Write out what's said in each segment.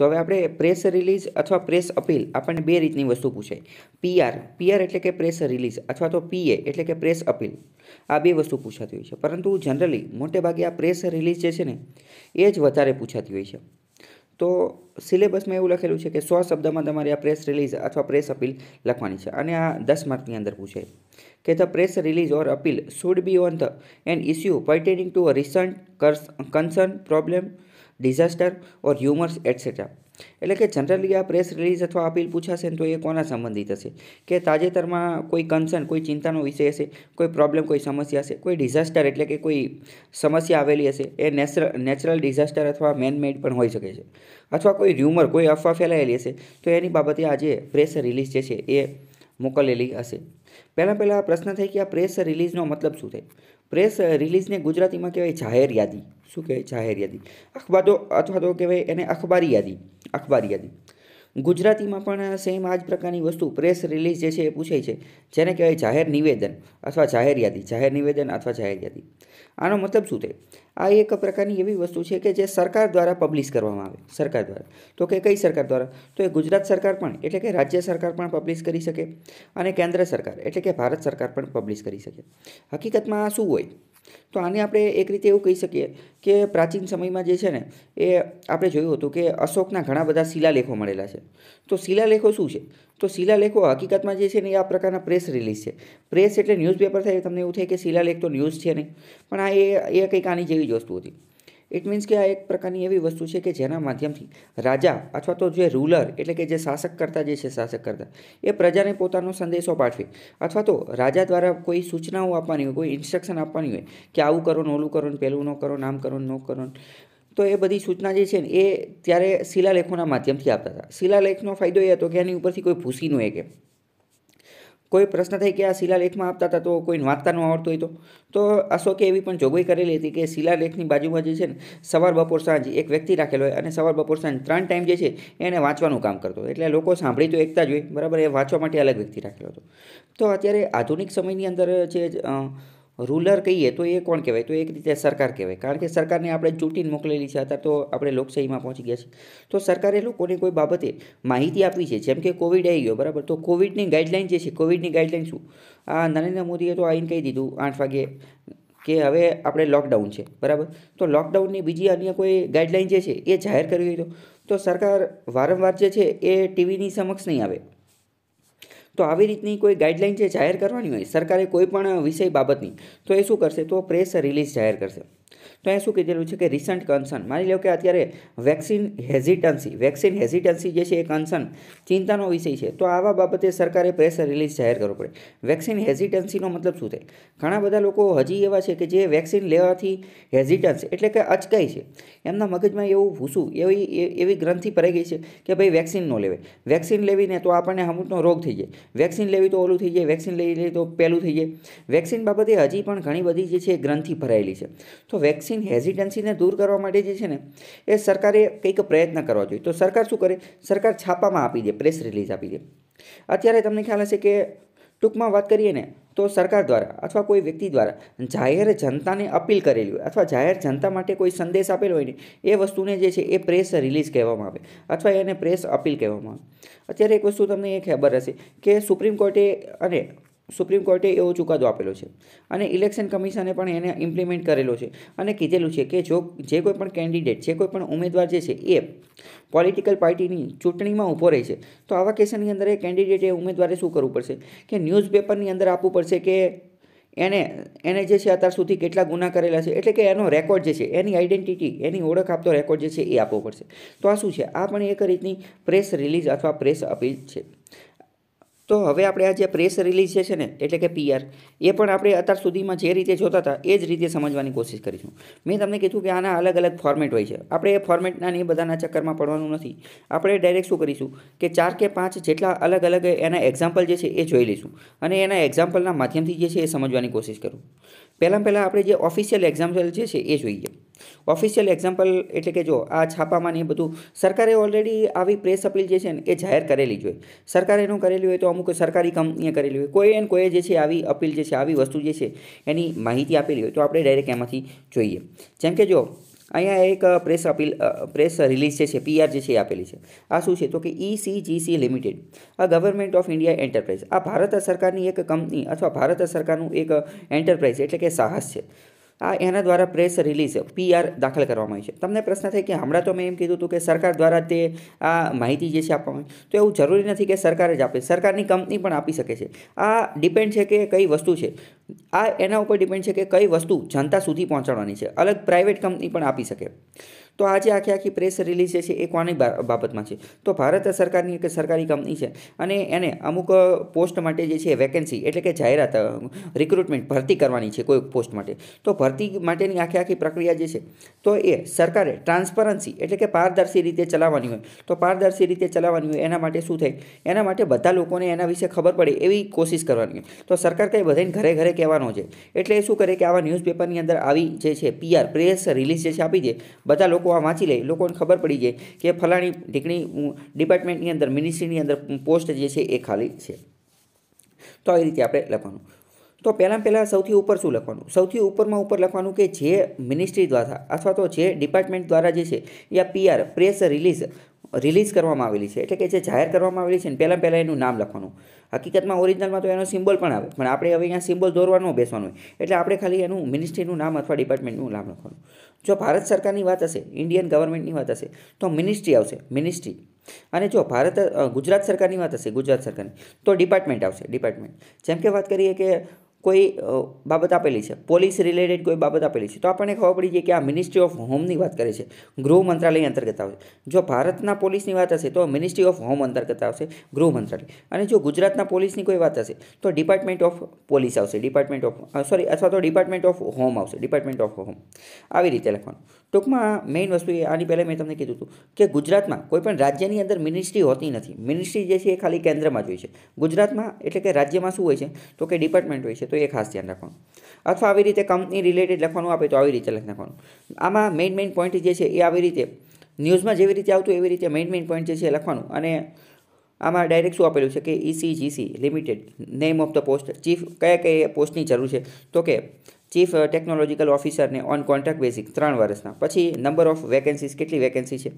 તો હવે આપણે પ્રેસ રિલીઝ અથવા પ્રેસ અપીલ આપણને બે રીતની વસ્તુ પૂછાય પીઆર પીઆર એટલે કે પ્રેસ રિલીઝ અથવા તો પીએ એટલે કે પ્રેસ અપીલ આ બે વસ્તુ પૂછાતી હોય છે પરંતુ જનરલી મોટેભાગે આ પ્રેસ રિલીઝ જે છે ને એ જ વધારે પૂછાતી હોય છે તો સિલેબસમાં એવું લખેલું છે કે સો શબ્દમાં તમારે આ પ્રેસ રિલીઝ અથવા પ્રેસ અપીલ લખવાની છે અને આ દસ માર્કની અંદર પૂછાય કે the press release or appeal should be on the an issue pertaining to a recent concern problem disaster or humours etcetera એટલે કે જનરલી આ પ્રેસ રિલીઝ અથવા અપીલ પૂછાશે ને તો એ કોના સંબંધિત હશે કે તાજેતરમાં કોઈ કન્સર્ન કોઈ ચિંતાનો વિષય હશે કોઈ પ્રોબ્લેમ કોઈ સમસ્યા હશે કોઈ ડિઝાસ્ટર એટલે કે કોઈ સમસ્યા આવેલી હશે એ નેચરલ નેચરલ ડિઝાસ્ટર અથવા મેનમેડ પણ હોઈ શકે છે અથવા કોઈ ર્યુમર કોઈ અફવા ફેલાયેલી હશે તો એની બાબતે આજે પ્રેસ રિલીઝ જે છે એ મોકલેલી હશે પહેલાં પહેલાં પ્રશ્ન થાય કે આ પ્રેસ રિલીઝનો મતલબ શું થાય પ્રેસ રિલીઝને ગુજરાતીમાં કહેવાય જાહેર યાદી શું કહેવાય જાહેર યાદી અખબારો અથવા તો કહેવાય એને અખબારી યાદી અખબારી યાદી ગુજરાતીમાં પણ સેમ આ જ પ્રકારની વસ્તુ પ્રેસ રિલીઝ જે છે એ પૂછાય છે જેને કહેવાય જાહેર નિવેદન અથવા જાહેર યાદી જાહેર નિવેદન અથવા જાહેર યાદી આનો મતલબ શું થાય આ એક પ્રકારની એવી વસ્તુ છે કે જે સરકાર દ્વારા પબ્લિશ કરવામાં આવે સરકાર દ્વારા તો કે કઈ સરકાર દ્વારા તો એ ગુજરાત સરકાર પણ એટલે કે રાજ્ય સરકાર પણ પબ્લિશ કરી શકે અને કેન્દ્ર સરકાર એટલે કે ભારત સરકાર પણ પબ્લિશ કરી શકે હકીકતમાં આ શું હોય તો આને આપણે એક રીતે એવું કહી શકીએ કે પ્રાચીન સમયમાં જે છે ને એ આપણે જોયું હતું કે અશોકના ઘણા બધા શિલાલેખો મળેલા છે તો શિલાલેખો શું છે તો શિલાલેખો હકીકતમાં જે છે ને એ આ પ્રકારના પ્રેસ રિલીઝ છે પ્રેસ એટલે ન્યૂઝપેપર થાય તમને એવું થાય કે શિલાલેખ તો ન્યૂઝ છે નહીં પણ આ એ એ કંઈક આની જેવી જ વસ્તુ હતી ઇટ મીન્સ કે આ એક પ્રકારની એવી વસ્તુ છે કે જેના માધ્યમથી રાજા અથવા તો જે રૂલર એટલે કે જે શાસક કરતા જે છે શાસક કરતા એ પ્રજાને પોતાનો સંદેશો પાઠવે અથવા તો રાજા દ્વારા કોઈ સૂચનાઓ આપવાની હોય કોઈ ઇન્સ્ટ્રક્શન આપવાની હોય કે આવું કરો ને ઓલું કરો ને પહેલું ન કરો નામ કરો ન કરો તો એ બધી સૂચના જે છે ને એ ત્યારે શિલાલેખોના માધ્યમથી આપતા હતા શિલાલેખનો ફાયદો એ હતો કે એની ઉપરથી કોઈ ભૂસી ન કે કોઈ પ્રશ્ન થાય કે આ શિલાલેખમાં આપતા હતા તો કોઈને વાંચતા ન આવડતું હોય તો તો અશોકે એવી પણ જોગવાઈ કરેલી હતી કે શિલાલેખની બાજુમાં જે છે ને સવાર બપોર સાંજ એક વ્યક્તિ રાખેલો હોય અને સવાર બપોર સાંજ ત્રણ ટાઈમ જે છે એને વાંચવાનું કામ કરતો એટલે લોકો સાંભળી તો એકતા જ હોય બરાબર એ વાંચવા માટે અલગ વ્યક્તિ રાખેલો હતો તો અત્યારે આધુનિક સમયની અંદર જે રૂલર કહીએ તો એ કોણ કહેવાય તો એક રીતે સરકાર કહેવાય કારણ કે સરકારને આપણે ચૂંટીને મોકલેલી છે અત્યારે તો આપણે લોકશાહીમાં પહોંચી ગયા છે તો સરકારે લોકોને કોઈ બાબતે માહિતી આપી છે જેમ કે કોવિડ આવી ગયો બરાબર તો કોવિડની ગાઈડલાઇન જે છે કોવિડની ગાઈડલાઇન શું આ નરેન્દ્ર મોદીએ તો આવીને કહી દીધું આઠ વાગે કે હવે આપણે લોકડાઉન છે બરાબર તો લોકડાઉનની બીજી અન્ય કોઈ ગાઈડલાઇન જે છે એ જાહેર કરવી હોય તો સરકાર વારંવાર જે છે એ ટીવીની સમક્ષ નહીં આવે તો આવી રીતની કોઈ ગાઈડલાઇન જે જાહેર કરવાની હોય સરકારે કોઈ પણ વિષય બાબતની તો એ શું કરશે તો પ્રેસ રિલીઝ જાહેર કરશે તો અહીંયા શું કીધેલું છે કે રિસન્ટ કન્સર્ન માની લો કે અત્યારે વેક્સિન હેઝિટન્સી વેક્સિન હેઝિટન્સી જે છે એ કન્સર્ન ચિંતાનો વિષય છે તો આવા બાબતે સરકારે પ્રેસ રિલીઝ જાહેર કરવો પડે વેક્સિન હેઝિટન્સીનો મતલબ શું થાય ઘણા બધા લોકો હજી એવા છે કે જે વેક્સિન લેવાથી હેઝિટન્સ એટલે કે અચકાય છે એમના મગજમાં એવું ભૂસું એવી એવી ગ્રંથિ ભરાઈ ગઈ છે કે ભાઈ વેક્સિન ન લેવાય વેક્સિન લેવીને તો આપણને અમુકનો રોગ થઈ જાય વેક્સિન લેવી તો ઓલું થઈ જાય વેક્સિન લઈ લે તો પહેલું થઈ જાય વેક્સિન બાબતે હજી પણ ઘણી બધી જે છે ગ્રંથિ ભરાયેલી છે તો વેક્સિન પોલિસીની હેઝિટન્સીને દૂર કરવા માટે જે છે ને એ સરકારે કંઈક પ્રયત્ન કરવા જોઈએ તો સરકાર શું કરે સરકાર છાપામાં આપી દે પ્રેસ રિલીઝ આપી દે અત્યારે તમને ખ્યાલ હશે કે ટૂંકમાં વાત કરીએ ને તો સરકાર દ્વારા અથવા કોઈ વ્યક્તિ દ્વારા જાહેર જનતાને અપીલ કરેલી હોય અથવા જાહેર જનતા માટે કોઈ સંદેશ આપેલો હોય ને એ વસ્તુને જે છે એ પ્રેસ રિલીઝ કહેવામાં આવે અથવા એને પ્રેસ અપીલ કહેવામાં આવે અત્યારે એક વસ્તુ તમને એ ખબર હશે કે સુપ્રીમ કોર્ટે અને સુપ્રીમ કોર્ટે એવો ચુકાદો આપેલો છે અને ઇલેક્શન કમિશને પણ એને ઇમ્પ્લિમેન્ટ કરેલો છે અને કીધેલું છે કે જો જે કોઈ પણ કેન્ડિડેટ જે કોઈ પણ ઉમેદવાર જે છે એ પોલિટિકલ પાર્ટીની ચૂંટણીમાં ઊભો રહે છે તો આવા કેસની અંદર એ કેન્ડિડેટે ઉમેદવારે શું કરવું પડશે કે ન્યૂઝપેપરની અંદર આપવું પડશે કે એને એને જે છે અત્યાર સુધી કેટલા ગુના કરેલા છે એટલે કે એનો રેકોર્ડ જે છે એની આઈડેન્ટિટી એની ઓળખ આપતો રેકોર્ડ જે છે એ આપવો પડશે તો આ શું છે આ પણ એક રીતની પ્રેસ રિલીઝ અથવા પ્રેસ અપીલ છે તો હવે આપણે આ જે પ્રેસ રિલીઝ છે ને એટલે કે પીઆર એ પણ આપણે અત્યાર સુધીમાં જે રીતે જોતા હતા એ જ રીતે સમજવાની કોશિશ કરીશું મેં તમને કીધું કે આના અલગ અલગ ફોર્મેટ હોય છે આપણે એ ફોર્મેટના એ બધાના ચક્કરમાં પડવાનું નથી આપણે ડાયરેક્ટ શું કરીશું કે ચાર કે પાંચ જેટલા અલગ અલગ એના એક્ઝામ્પલ જે છે એ જોઈ લઈશું અને એના એક્ઝામ્પલના માધ્યમથી જે છે એ સમજવાની કોશિશ કરું પહેલાં પહેલાં આપણે જે ઓફિશિયલ એક્ઝામ્પલ જે છે એ જોઈએ ઓફિશિયલ એક્ઝામ્પલ એટલે કે જો આ છાપામાં ને એ બધું સરકારે ઓલરેડી આવી પ્રેસ અપીલ જે છે ને એ જાહેર કરેલી જોઈએ હોય સરકારે એનું કરેલી હોય તો અમુક સરકારી કંપનીએ કરેલી હોય કોઈ એને કોઈ જે છે આવી અપીલ જે છે આવી વસ્તુ જે છે એની માહિતી આપેલી હોય તો આપણે ડાયરેક્ટ એમાંથી જોઈએ જેમ કે જો અહીંયા એક પ્રેસ અપીલ પ્રેસ રિલીઝ જે છે પીઆર જે છે એ આપેલી છે આ શું છે તો કે ઇસીજીસી લિમિટેડ આ ગવર્મેન્ટ ઓફ ઇન્ડિયા એન્ટરપ્રાઇઝ આ ભારત સરકારની એક કંપની અથવા ભારત સરકારનું એક એન્ટરપ્રાઇઝ એટલે કે સાહસ છે આ એના દ્વારા પ્રેસ રિલીઝ પીઆર દાખલ કરવામાં આવી છે તમને પ્રશ્ન થાય કે હમણાં તો મેં એમ કીધું હતું કે સરકાર દ્વારા તે આ માહિતી જે છે આપવામાં તો એવું જરૂરી નથી કે સરકાર જ આપે સરકારની કંપની પણ આપી શકે છે આ ડિપેન્ડ છે કે કઈ વસ્તુ છે આ એના ઉપર ડિપેન્ડ છે કે કઈ વસ્તુ જનતા સુધી પહોંચાડવાની છે અલગ પ્રાઇવેટ કંપની પણ આપી શકે તો આજે આખી આખી પ્રેસ રિલીઝ છે એ કોની બાબતમાં છે તો ભારત સરકારની એક સરકારી કંપની છે અને એને અમુક પોસ્ટ માટે જે છે વેકેન્સી એટલે કે જાહેરાત રિક્રુટમેન્ટ ભરતી કરવાની છે કોઈ પોસ્ટ માટે તો ભરતી માટેની આખી આખી પ્રક્રિયા જે છે તો એ સરકારે ટ્રાન્સપરન્સી એટલે કે પારદર્શી રીતે ચલાવવાની હોય તો પારદર્શી રીતે ચલાવવાની હોય એના માટે શું થાય એના માટે બધા લોકોને એના વિશે ખબર પડે એવી કોશિશ કરવાની હોય તો સરકાર કંઈ બધાને ઘરે ઘરે કહેવાનો છે એટલે શું કરે કે આવા ન્યૂઝપેપરની અંદર આવી જે છે પીઆર પ્રેસ રિલીઝ જે છે આપી દે બધા લોકો લોકો આ વાંચી લે લોકોને ખબર પડી જાય કે ફલાણી ઢીકણી ડિપાર્ટમેન્ટની અંદર મિનિસ્ટ્રીની અંદર પોસ્ટ જે છે એ ખાલી છે તો આવી રીતે આપણે લખવાનું તો પહેલાં પહેલાં સૌથી ઉપર શું લખવાનું સૌથી ઉપરમાં ઉપર લખવાનું કે જે મિનિસ્ટ્રી દ્વારા અથવા તો જે ડિપાર્ટમેન્ટ દ્વારા જે છે એ પીઆર પ્રેસ રિલીઝ રિલીઝ કરવામાં આવેલી છે એટલે કે જે જાહેર કરવામાં આવેલી છે ને પહેલાં પહેલાં એનું નામ લખવાનું હકીકતમાં ઓરિજિનલમાં તો એનો સિમ્બોલ પણ આવે પણ આપણે હવે અહીંયા સિમ્બોલ દોરવાનો બેસવાનું હોય એટલે આપણે ખાલી એનું મિનિસ્ટ્રીનું નામ અથવા ડિપાર્ટમેન્ટનું નામ લખવાનું જો ભારત સરકારની વાત હશે ઇન્ડિયન ગવર્મેન્ટની વાત હશે તો મિનિસ્ટ્રી આવશે મિનિસ્ટ્રી અને જો ભારત ગુજરાત સરકારની વાત હશે ગુજરાત સરકારની તો ડિપાર્ટમેન્ટ આવશે ડિપાર્ટમેન્ટ જેમ કે વાત કરીએ કે કોઈ બાબત આપેલી છે પોલીસ રિલેટેડ કોઈ બાબત આપેલી છે તો આપણને ખબર પડી જાય કે આ મિનિસ્ટ્રી ઓફ હોમની વાત કરે છે ગૃહ મંત્રાલય અંતર્ગત આવશે જો ભારતના પોલીસની વાત હશે તો મિનિસ્ટ્રી ઓફ હોમ અંતર્ગત આવશે ગૃહ મંત્રાલય અને જો ગુજરાતના પોલીસની કોઈ વાત હશે તો ડિપાર્ટમેન્ટ ઓફ પોલીસ આવશે ડિપાર્ટમેન્ટ ઓફ સોરી અથવા તો ડિપાર્ટમેન્ટ ઓફ હોમ આવશે ડિપાર્ટમેન્ટ ઓફ હોમ આવી રીતે લખવાનું ટૂંકમાં મેઇન વસ્તુ એ આની પહેલાં મેં તમને કીધું હતું કે ગુજરાતમાં કોઈપણ રાજ્યની અંદર મિનિસ્ટ્રી હોતી નથી મિનિસ્ટ્રી જે છે એ ખાલી કેન્દ્રમાં જ હોય છે ગુજરાતમાં એટલે કે રાજ્યમાં શું હોય છે તો કે ડિપાર્ટમેન્ટ હોય છે તો તો એ ખાસ ધ્યાન રાખવાનું અથવા આવી રીતે કંપની રિલેટેડ લખવાનું આપે તો આવી રીતે લખી નાખવાનું આમાં મેઇન મેઇન પોઈન્ટ જે છે એ આવી રીતે ન્યૂઝમાં જેવી રીતે આવતું એવી રીતે મેઇન મેઇન પોઈન્ટ જે છે લખવાનું અને આમાં ડાયરેક્ટ શું આપેલું છે કે ECGC limited name of the post chief કયા કયા પોસ્ટની જરૂર છે તો કે ચીફ ટેકનોલોજીકલ ઓફિસરને ઓન કોન્ટ્રાક્ટ બેઝિક ત્રણ વર્ષના પછી નંબર ઓફ વેકેન્સીઝ કેટલી વેકેન્સી છે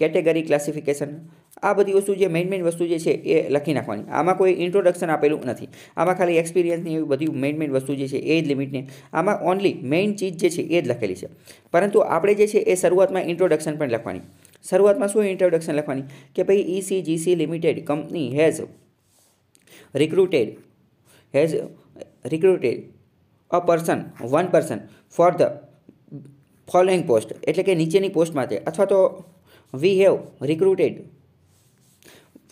કેટેગરી ક્લાસિફિકેશન આ બધી વસ્તુ જે મેઇન મેઇન વસ્તુ જે છે એ લખી નાખવાની આમાં કોઈ ઇન્ટ્રોડક્શન આપેલું નથી આમાં ખાલી એક્સપિરિયન્સની એવી બધી મેઇન મેઇન વસ્તુ જે છે એ જ લિમિટને આમાં ઓનલી મેઇન ચીજ જે છે એ જ લખેલી છે પરંતુ આપણે જે છે એ શરૂઆતમાં ઇન્ટ્રોડક્શન પણ લખવાની શરૂઆતમાં શું ઇન્ટ્રોડક્શન લખવાની કે ભાઈ ECGC e limited company has recruited has recruited a person one person for the following post એટલે કે નીચેની પોસ્ટ માટે અથવા તો we have recruited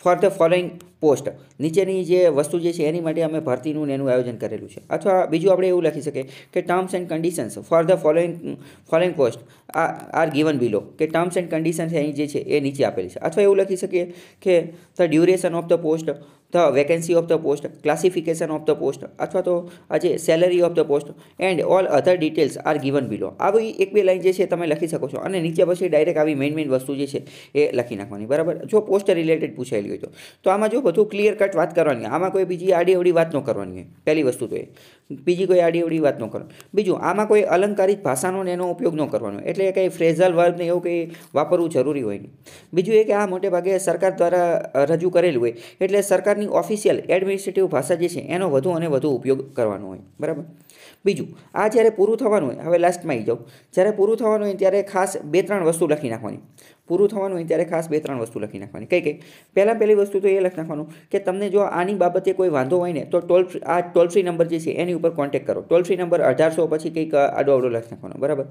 for the following post નીચેની જે વસ્તુ જે છે એની માટે અમે ભરતીનું એનું આયોજન કરેલું છે અથવા બીજું આપણે એવું લખી શકીએ કે terms and conditions for the following following post are given below કે ટર્મ્સ એન્ડ કન્ડિશન્સ એની જે છે એ નીચે આપેલી છે અથવા એવું લખી શકીએ કે the duration of the post the vacancy of the post classification of the post અથવા તો આજે salary of the post and all other details are given below આવી એક બે લાઈન જે છે તમે લખી શકો છો અને નીચે પછી ડાયરેક્ટ આવી મેઇન મેઇન વસ્તુ જે છે એ લખી નાખવાની બરાબર જો પોસ્ટ રિલેટેડ પૂછાયેલી હોય તો આમાં જો બધું ક્લિયર કટ વાત કરવાની આમાં કોઈ બીજી આડી અવડી વાત ન કરવાની હોય પહેલી વસ્તુ તો એ બીજી કોઈ આડી અવડી વાત ન કરો બીજું આમાં કોઈ અલંકારિક ભાષાનો એનો ઉપયોગ ન કરવાનો એટલે કંઈ ફ્રેઝલ વર્બને એવું કંઈ વાપરવું જરૂરી હોય નહીં બીજું એ કે આ મોટે ભાગે સરકાર દ્વારા રજૂ કરેલું હોય એટલે સરકારની ઓફિશિયલ એડમિનિસ્ટ્રેટિવ ભાષા જે છે એનો વધુ અને વધુ ઉપયોગ કરવાનો હોય બરાબર બીજું આ જ્યારે પૂરું થવાનું હોય હવે લાસ્ટમાં આવી જાઉં જ્યારે પૂરું થવાનું હોય ત્યારે ખાસ બે ત્રણ વસ્તુ લખી નાખવાની પૂરું થવાનું હોય ત્યારે ખાસ બે ત્રણ વસ્તુ લખી નાખવાની કઈ કઈ પહેલાં પહેલી વસ્તુ તો એ લખી નાખવાનું કે તમને જો આની બાબતે કોઈ વાંધો હોય ને તો ટોલ ફ્રી આ ટોલ ફ્રી નંબર જે છે એની ઉપર કોન્ટેક કરો ટોલ ફ્રી નંબર અઢારસો પછી કંઈક આડો આવડો લખી નાખવાનો બરાબર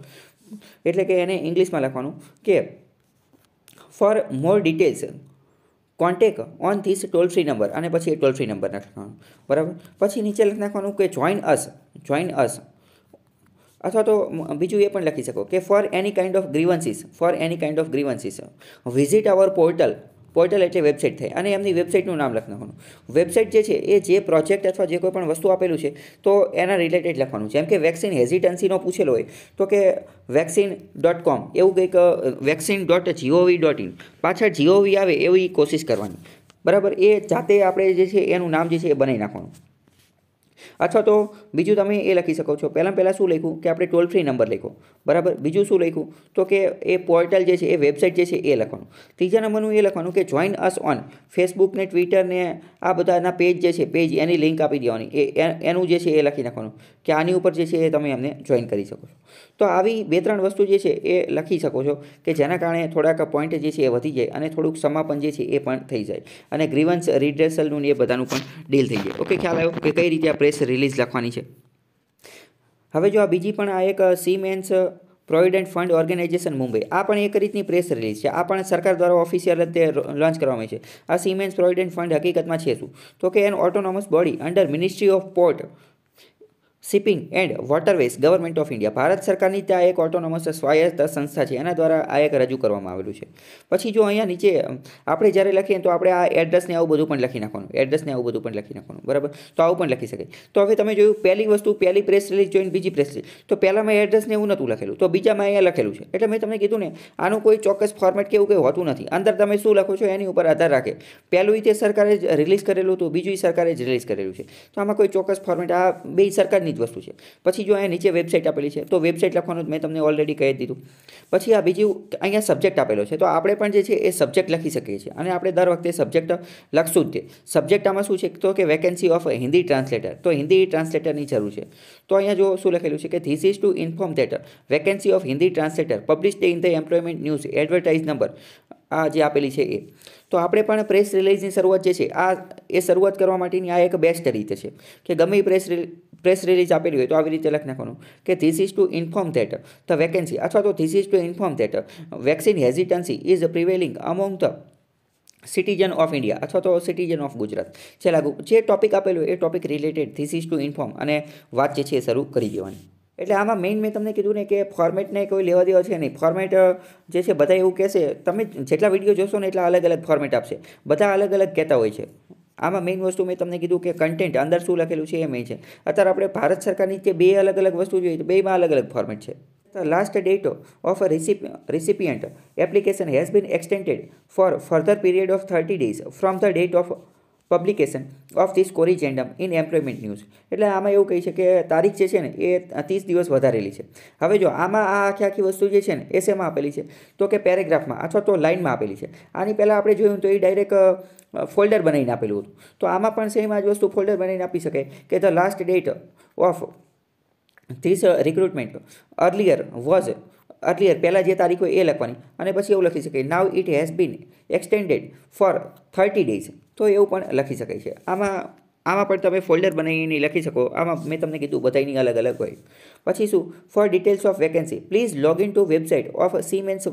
એટલે કે એને ઇંગ્લિશમાં લખવાનું કે for more details contact on this toll free number અને પછી એ ટોલ ફ્રી નંબર નાખવાનો બરાબર પછી નીચે લખી નાખવાનું કે જોઈન અસ જોઈન અસ અથવા તો બીજું એ પણ લખી શકો કે for any kind of grievances for any kind of grievances visit our portal portal એટલે વેબસાઇટ થાય અને એમની વેબસાઇટનું નામ લખવાનું વેબસાઇટ જે છે એ જે પ્રોજેક્ટ અથવા જે કોઈ પણ વસ્તુ આપેલું છે તો એના રિલેટેડ લખવાનું જેમ કે વેક્સિન હેઝિટન્સીનો પૂછેલો હોય તો કે વેક્સિન ડોટ કોમ એવું કંઈક vaccine dot GOV dot in પાછળ જીઓવી આવે એવી કોશિશ કરવાની બરાબર એ જાતે આપણે જે છે એનું નામ જે છે એ બનાવી નાખવાનું અથવા તો બીજું તમે એ લખી શકો છો પહેલાં પહેલાં શું લખ્યું કે આપણે ટોલ ફ્રી નંબર લખ્યો બરાબર બીજું શું લખ્યું તો કે એ પોર્ટલ જે છે એ વેબસાઇટ જે છે એ લખવાનું ત્રીજા નંબરનું એ લખવાનું કે જોઈન અસ ઓન ફેસબુક ને ટ્વિટર ને આ બધાના પેજ જે છે પેજ એની લિંક આપી દેવાની એ એનું જે છે એ લખી નાખવાનું કે આની ઉપર જે છે એ તમે એમને જોઈન કરી શકો છો તો આવી બે ત્રણ વસ્તુ જે છે એ લખી શકો છો કે જેના કારણે થોડાક પોઈન્ટ જે છે એ વધી જાય અને થોડુંક સમાપન જે છે એ પણ થઈ જાય અને ગ્રીવન્સ રિડ્રેસલનું એ બધાનું પણ ડીલ થઈ જાય ઓકે ખ્યાલ આવ્યો કે કઈ રીતે આ પ્રેસ રિલીઝ લખવાની છે હવે જો આ બીજી પણ આ એક seamen's provident fund organisation Mumbai આ પણ એક રીતની પ્રેસ રિલીઝ છે આ પણ સરકાર દ્વારા ઓફિશિયલ રીતે લોન્ચ કરવામાં આવી છે આ સીમેન્સ પ્રોવિડન્ટ ફંડ હકીકતમાં છે શું તો કે an autonomous body under ministry of port shipping and waterways government of India Bharat સરકારની ત્યાં એક ઓટોનોમસ સ્વાયત્ત સંસ્થા છે એના દ્વારા આ એક રજૂ કરવામાં આવેલું છે પછી જો અહીંયા નીચે આપણે જ્યારે લખીએ તો આપણે આ એડ્રેસને આવું બધું પણ લખી નાખવાનું એડ્રેસને આવું બધું પણ લખી નાખવાનું બરાબર તો આવું પણ લખી શકે તો હવે તમે જોયું પહેલી વસ્તુ પહેલી પ્રેસ રિલીઝ જોઈને બીજી પ્રેસ રિલીઝ તો પહેલાં મેં એડ્રેસને એવું નહોતું લખેલું તો બીજામાં અહીંયા લખેલું છે એટલે મેં તમને કીધું ને આનું કોઈ ચોક્કસ ફોર્મેટ કે એવું કંઈ હોતું નથી અંદર તમે શું લખો છો એની ઉપર આધાર રાખે પહેલું તે સરકારે જ રિલીઝ કરેલું હતું બીજું સરકારે જ રિલીઝ કરેલું છે તો આમાં કોઈ ચોક્કસ ફોર્મેટ આ બે સરકારની જ વસ્તુ છે પછી જો અહીંયા નીચે વેબસાઇટ આપેલી છે તો વેબસાઇટ લખવાનું મેં તમને ઓલરેડી કહી દીધું પછી આ બીજું અહીંયા સબ્જેક્ટ આપેલો છે તો આપણે પણ જે છે એ સબ્જેક્ટ લખી શકીએ છીએ અને આપણે દર વખતે સબ્જેક્ટ લખશું જ તે સબ્જેક્ટ આમાં શું છે તો કે વેકેન્સી ઓફ હિન્દી ટ્રાન્સલેટર તો હિન્દી ટ્રાન્સલેટરની જરૂર છે તો અહીંયા જો શું લખેલું છે કે this is to inform that a vacancy of Hindi translator publish in the employment news advertise number આ જે આપેલી છે એ તો આપણે પણ પ્રેસ રિલીઝની શરૂઆત જે છે આ એ શરૂઆત કરવા માટેની આ એક બેસ્ટ રીત છે કે ગમે એ પ્રેસ પ્રેસ રિલીઝ આપેલી હોય તો આવી રીતે લખી નાખવાનું કે this is to inform that the vacancy અથવા તો this is to inform that vaccine hesitancy is prevailing among the citizen of India અથવા તો સિટીઝન ઓફ ગુજરાત જે લાગુ જે ટોપિક આપેલો એ topic related this is to inform અને વાત જે છે શરૂ કરી દેવાની એટલે આમાં મેઇન મેં તમને કીધું ને કે ફોર્મેટને કોઈ લેવા દેવા છે નહીં ફોર્મેટ જે છે બધા એવું કહેશે તમે જેટલા વિડીયો જોશો ને એટલા અલગ અલગ ફોર્મેટ આપશે બધા અલગ અલગ કહેતા હોય છે આમાં મેઇન વસ્તુ મેં તમને કીધું કે કન્ટેન્ટ અંદર શું લખેલું છે એ મેઇન છે અત્યારે આપણે ભારત સરકારની જે બે અલગ અલગ વસ્તુ જોઈએ તો બેમાં અલગ અલગ ફોર્મેટ છે last date of recipient application has been extended for further period of thirty days from the date of publication of this corrigendum in employment news એટલે આમાં એવું કહે છે કે તારીખ જે છે ને એ ત્રીસ દિવસ વધારેલી છે હવે જો આમાં આ આખી આખી વસ્તુ જે છે ને એ શેમાં આપેલી છે તો કે પેરેગ્રાફમાં અથવા તો લાઇનમાં આપેલી છે આની પહેલાં આપણે જોયું તો એ ડાયરેક્ટ ફોલ્ડર બનાવીને આપેલું હતું તો આમાં પણ સેમ આ જ વસ્તુ ફોલ્ડર બનાવીને આપી શકે કે the last date of this recruitment earlier was earlier પહેલાં જે તારીખ હોય એ લખવાની અને પછી એવું લખી શકે now it has been extended for thirty days તો એવું પણ લખી શકાય છે આમાં આમાં પણ તમે ફોલ્ડર બનાવીને લખી શકો આમાં મેં તમને કીધું બધાની અલગ અલગ હોય પછી શું for details of vacancy please log in to website of seamen's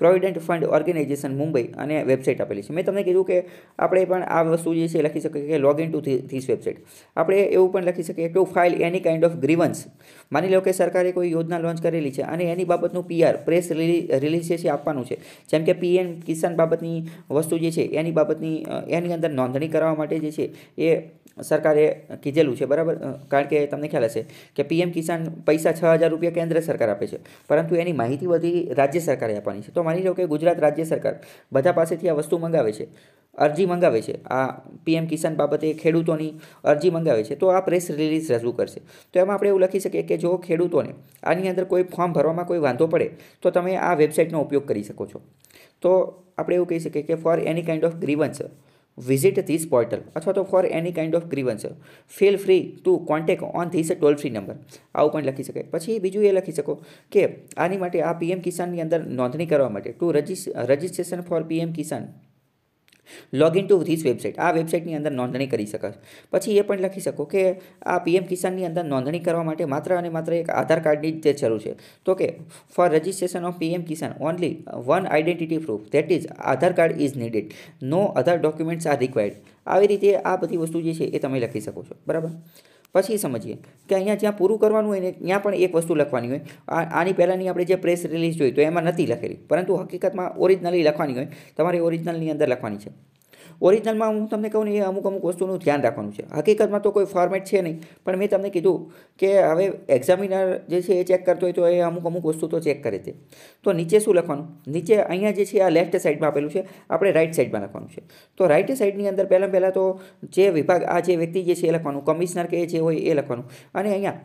provident fund organisation Mumbai અને વેબસાઇટ આપેલી છે મેં તમને કીધું કે આપણે પણ આ વસ્તુ જે છે લખી શકીએ કે log in to this website આપણે એવું પણ લખી શકીએ to file any kind of grievance માની લો કે સરકારે કોઈ યોજના લોન્ચ કરેલી છે અને એની બાબતનું પીઆર પ્રેસ રિલીઝ છે આપવાનું છે જેમ કે પીએમ કિસાન બાબતની વસ્તુ જે છે એની બાબતની એની અંદર નોંધણી કરાવવા માટે જે છે એ સરકારે કીધેલું છે બરાબર કારણ કે તમને ખ્યાલ હશે કે પીએમ કિસાન પૈસા પૈસા છ હજાર રૂપિયા કેન્દ્ર સરકાર આપે છે પરંતુ એની માહિતી બધી રાજ્ય સરકારે આપવાની છે તો માની લો કે ગુજરાત રાજ્ય સરકાર બધા પાસેથી આ વસ્તુ મંગાવે છે અરજી મંગાવે છે આ પીએમ કિસાન બાબતે ખેડૂતોની અરજી મંગાવે છે તો આ પ્રેસ રિલીઝ રજૂ કરશે તો એમાં આપણે એવું લખી શકીએ કે જો ખેડૂતોને આની અંદર કોઈ ફોર્મ ભરવામાં કોઈ વાંધો પડે તો તમે આ વેબસાઇટનો ઉપયોગ કરી શકો છો તો આપણે એવું કહી શકીએ કે for any kind of grievance visit this portal અથવા તો for any kind of grievance feel free to contact on this toll free number આવું પણ લખી શકાય પછી બીજું એ લખી શકો કે આની માટે આ પીએમ કિસાનની અંદર નોંધણી કરવા માટે to registration for PM Kisan log in to this website આ વેબસાઇટની અંદર નોંધણી કરી શકાશ પછી એ પણ લખી શકો કે આ પીએમ કિસાનની અંદર નોંધણી કરવા માટે માત્ર અને માત્ર એક આધાર કાર્ડની જ જરૂર છે તો કે for registration of PM Kisan only one identity proof that is Aadhaar card is needed no other documents are required આવી રીતે આ બધી વસ્તુ જે છે એ તમે લખી શકો છો બરાબર પછી સમજીએ કે અહીંયા જ્યાં પૂરું કરવાનું હોય ને ત્યાં પણ એક વસ્તુ લખવાની હોય આની પહેલાંની આપણે જે પ્રેસ રિલીઝ જોઈ તો એમાં નથી લખેલી પરંતુ હકીકતમાં ઓરિજિનલી લખવાની હોય તમારે ઓરિજિનલની અંદર લખવાની છે ઓરિજિનલમાં હું તમને કહું ને એ અમુક અમુક વસ્તુનું ધ્યાન રાખવાનું છે હકીકતમાં તો કોઈ ફોર્મેટ છે નહીં પણ મેં તમને કીધું કે હવે એક્ઝામિનર જે છે એ ચેક કરતો હોય તો એ અમુક અમુક વસ્તુ તો ચેક કરે છે તો નીચે શું લખવાનું નીચે અહીંયા જે છે આ લેફ્ટ સાઈડમાં આપેલું છે આપણે રાઈટ સાઈડમાં લખવાનું છે તો રાઈટ સાઈડની અંદર પહેલાં પહેલાં તો જે વિભાગ આ જે વ્યક્તિ જે છે એ લખવાનું કમિશનર કે જે હોય એ લખવાનું અને અહીંયા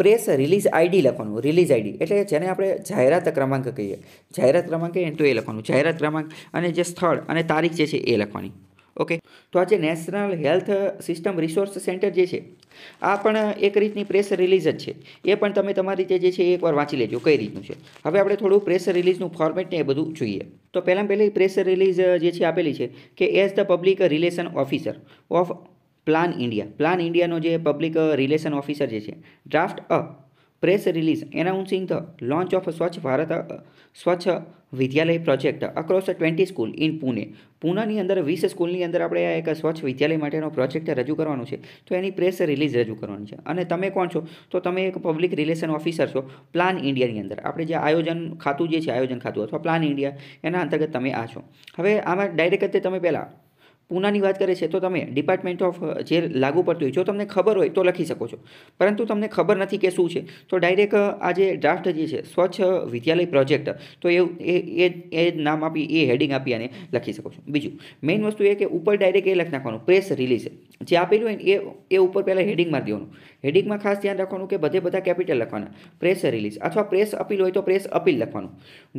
પ્રેસ રિલીઝ આઈડી લખવાનું રિલીઝ આઈડી એટલે જેને આપણે જાહેરાત ક્રમાંક કહીએ જાહેરાત ક્રમાંક કહીએ તો એ લખવાનું જાહેરાત ક્રમાંક અને જે સ્થળ અને તારીખ જે છે એ લખવાની ઓકે તો આજે national health system resource centre જે છે આ પણ એક રીતની પ્રેસ રિલીઝ જ છે એ પણ તમે તમારી જે છે એ એકવાર વાંચી લેજો કઈ રીતનું છે હવે આપણે થોડું પ્રેસ રિલીઝનું ફોર્મેટ ને એ બધું જોઈએ તો પહેલાં પહેલી પ્રેસ રિલીઝ જે છે આપેલી છે કે as the public relation officer of Plan India Plan ઇન્ડિયાનો જે પબ્લિક રિલેશન ઓફિસર જે છે draft a press release announcing the launch of Swachh Bharat Swachh Vidyalaya project across twenty school in Pune પુનાની અંદર વીસ સ્કૂલની અંદર આપણે આ એક સ્વચ્છ વિદ્યાલય માટેનો પ્રોજેક્ટ રજૂ કરવાનો છે તો એની પ્રેસ રિલીઝ રજૂ કરવાની છે અને તમે કોણ છો તો તમે એક પબ્લિક રિલેશન ઓફિસર છો પ્લાન ઇન્ડિયાની અંદર આપણે જે આયોજન ખાતું જે છે આયોજન ખાતું અથવા પ્લાન ઇન્ડિયા એના અંતર્ગત તમે આ છો હવે આમાં ડાયરેક્ટ તમે પહેલાં પૂનાની વાત કરે છે તો તમે ડિપાર્ટમેન્ટ ઓફ જે લાગુ પડતું હોય જો તમને ખબર હોય તો લખી શકો છો પરંતુ તમને ખબર નથી કે શું છે તો ડાયરેક્ટ આ જે ડ્રાફ્ટ જે છે સ્વચ્છ વિદ્યાલય પ્રોજેક્ટ તો એ એ એ નામ આપી એ હેડિંગ આપી અને લખી શકો છો બીજું મેઇન વસ્તુ એ કે ઉપર ડાયરેક્ટ એ લખી નાખવાનું પ્રેસ રિલીઝ જે આપેલું હોય એ એ ઉપર પહેલાં હેડિંગ મારી દેવાનું હેડિંગમાં ખાસ ધ્યાન રાખવાનું કે બધે બધા કેપિટલ લખવાના પ્રેસ રિલીઝ અથવા પ્રેસ અપીલ હોય તો પ્રેસ અપીલ લખવાનું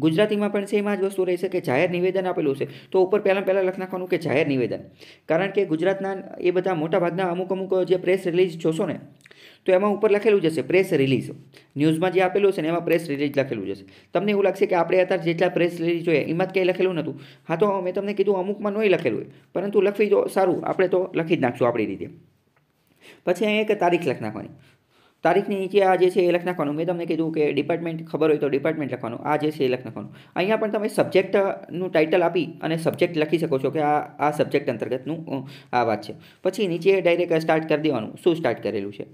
ગુજરાતીમાં પણ સેમ આ જ વસ્તુ રહેશે કે જાહેર નિવેદન આપેલું છે તો ઉપર પહેલાં પહેલાં લખી નાખવાનું કે જાહેર નિવેદન અંદર કારણ કે ગુજરાતના એ બધા મોટાભાગના અમુક અમુક જે પ્રેસ રિલીઝ જોશો ને તો એમાં ઉપર લખેલું જશે પ્રેસ રિલીઝ ન્યૂઝમાં જે આપેલું છે ને એમાં પ્રેસ રિલીઝ લખેલું જશે તમને એવું લાગશે કે આપણે અત્યારે જેટલા પ્રેસ રિલીઝ જોઈએ એમાં જ ક્યાંય લખેલું નહોતું હા તો મેં તમને કીધું અમુકમાં નહીં લખેલું હોય પરંતુ લખવી જો સારું આપણે તો લખી જ નાખશું આપણી રીતે પછી અહીંયા એક તારીખ લખી નાખવાની તારીખની નીચે આ જે છે એ લખ નાખવાનું મેં તમને કીધું કે ડિપાર્ટમેન્ટ ખબર હોય તો ડિપાર્ટમેન્ટ લખવાનું આ જે છે એ લખ નાખવાનું અહીંયા પણ તમે સબ્જેક્ટનું ટાઇટલ આપી અને સબ્જેક્ટ લખી શકો છો કે આ આ સબ્જેક્ટ અંતર્ગતનું આ વાત છે પછી નીચે ડાયરેક્ટ સ્ટાર્ટ કરી દેવાનું શું સ્ટાર્ટ કરેલું છે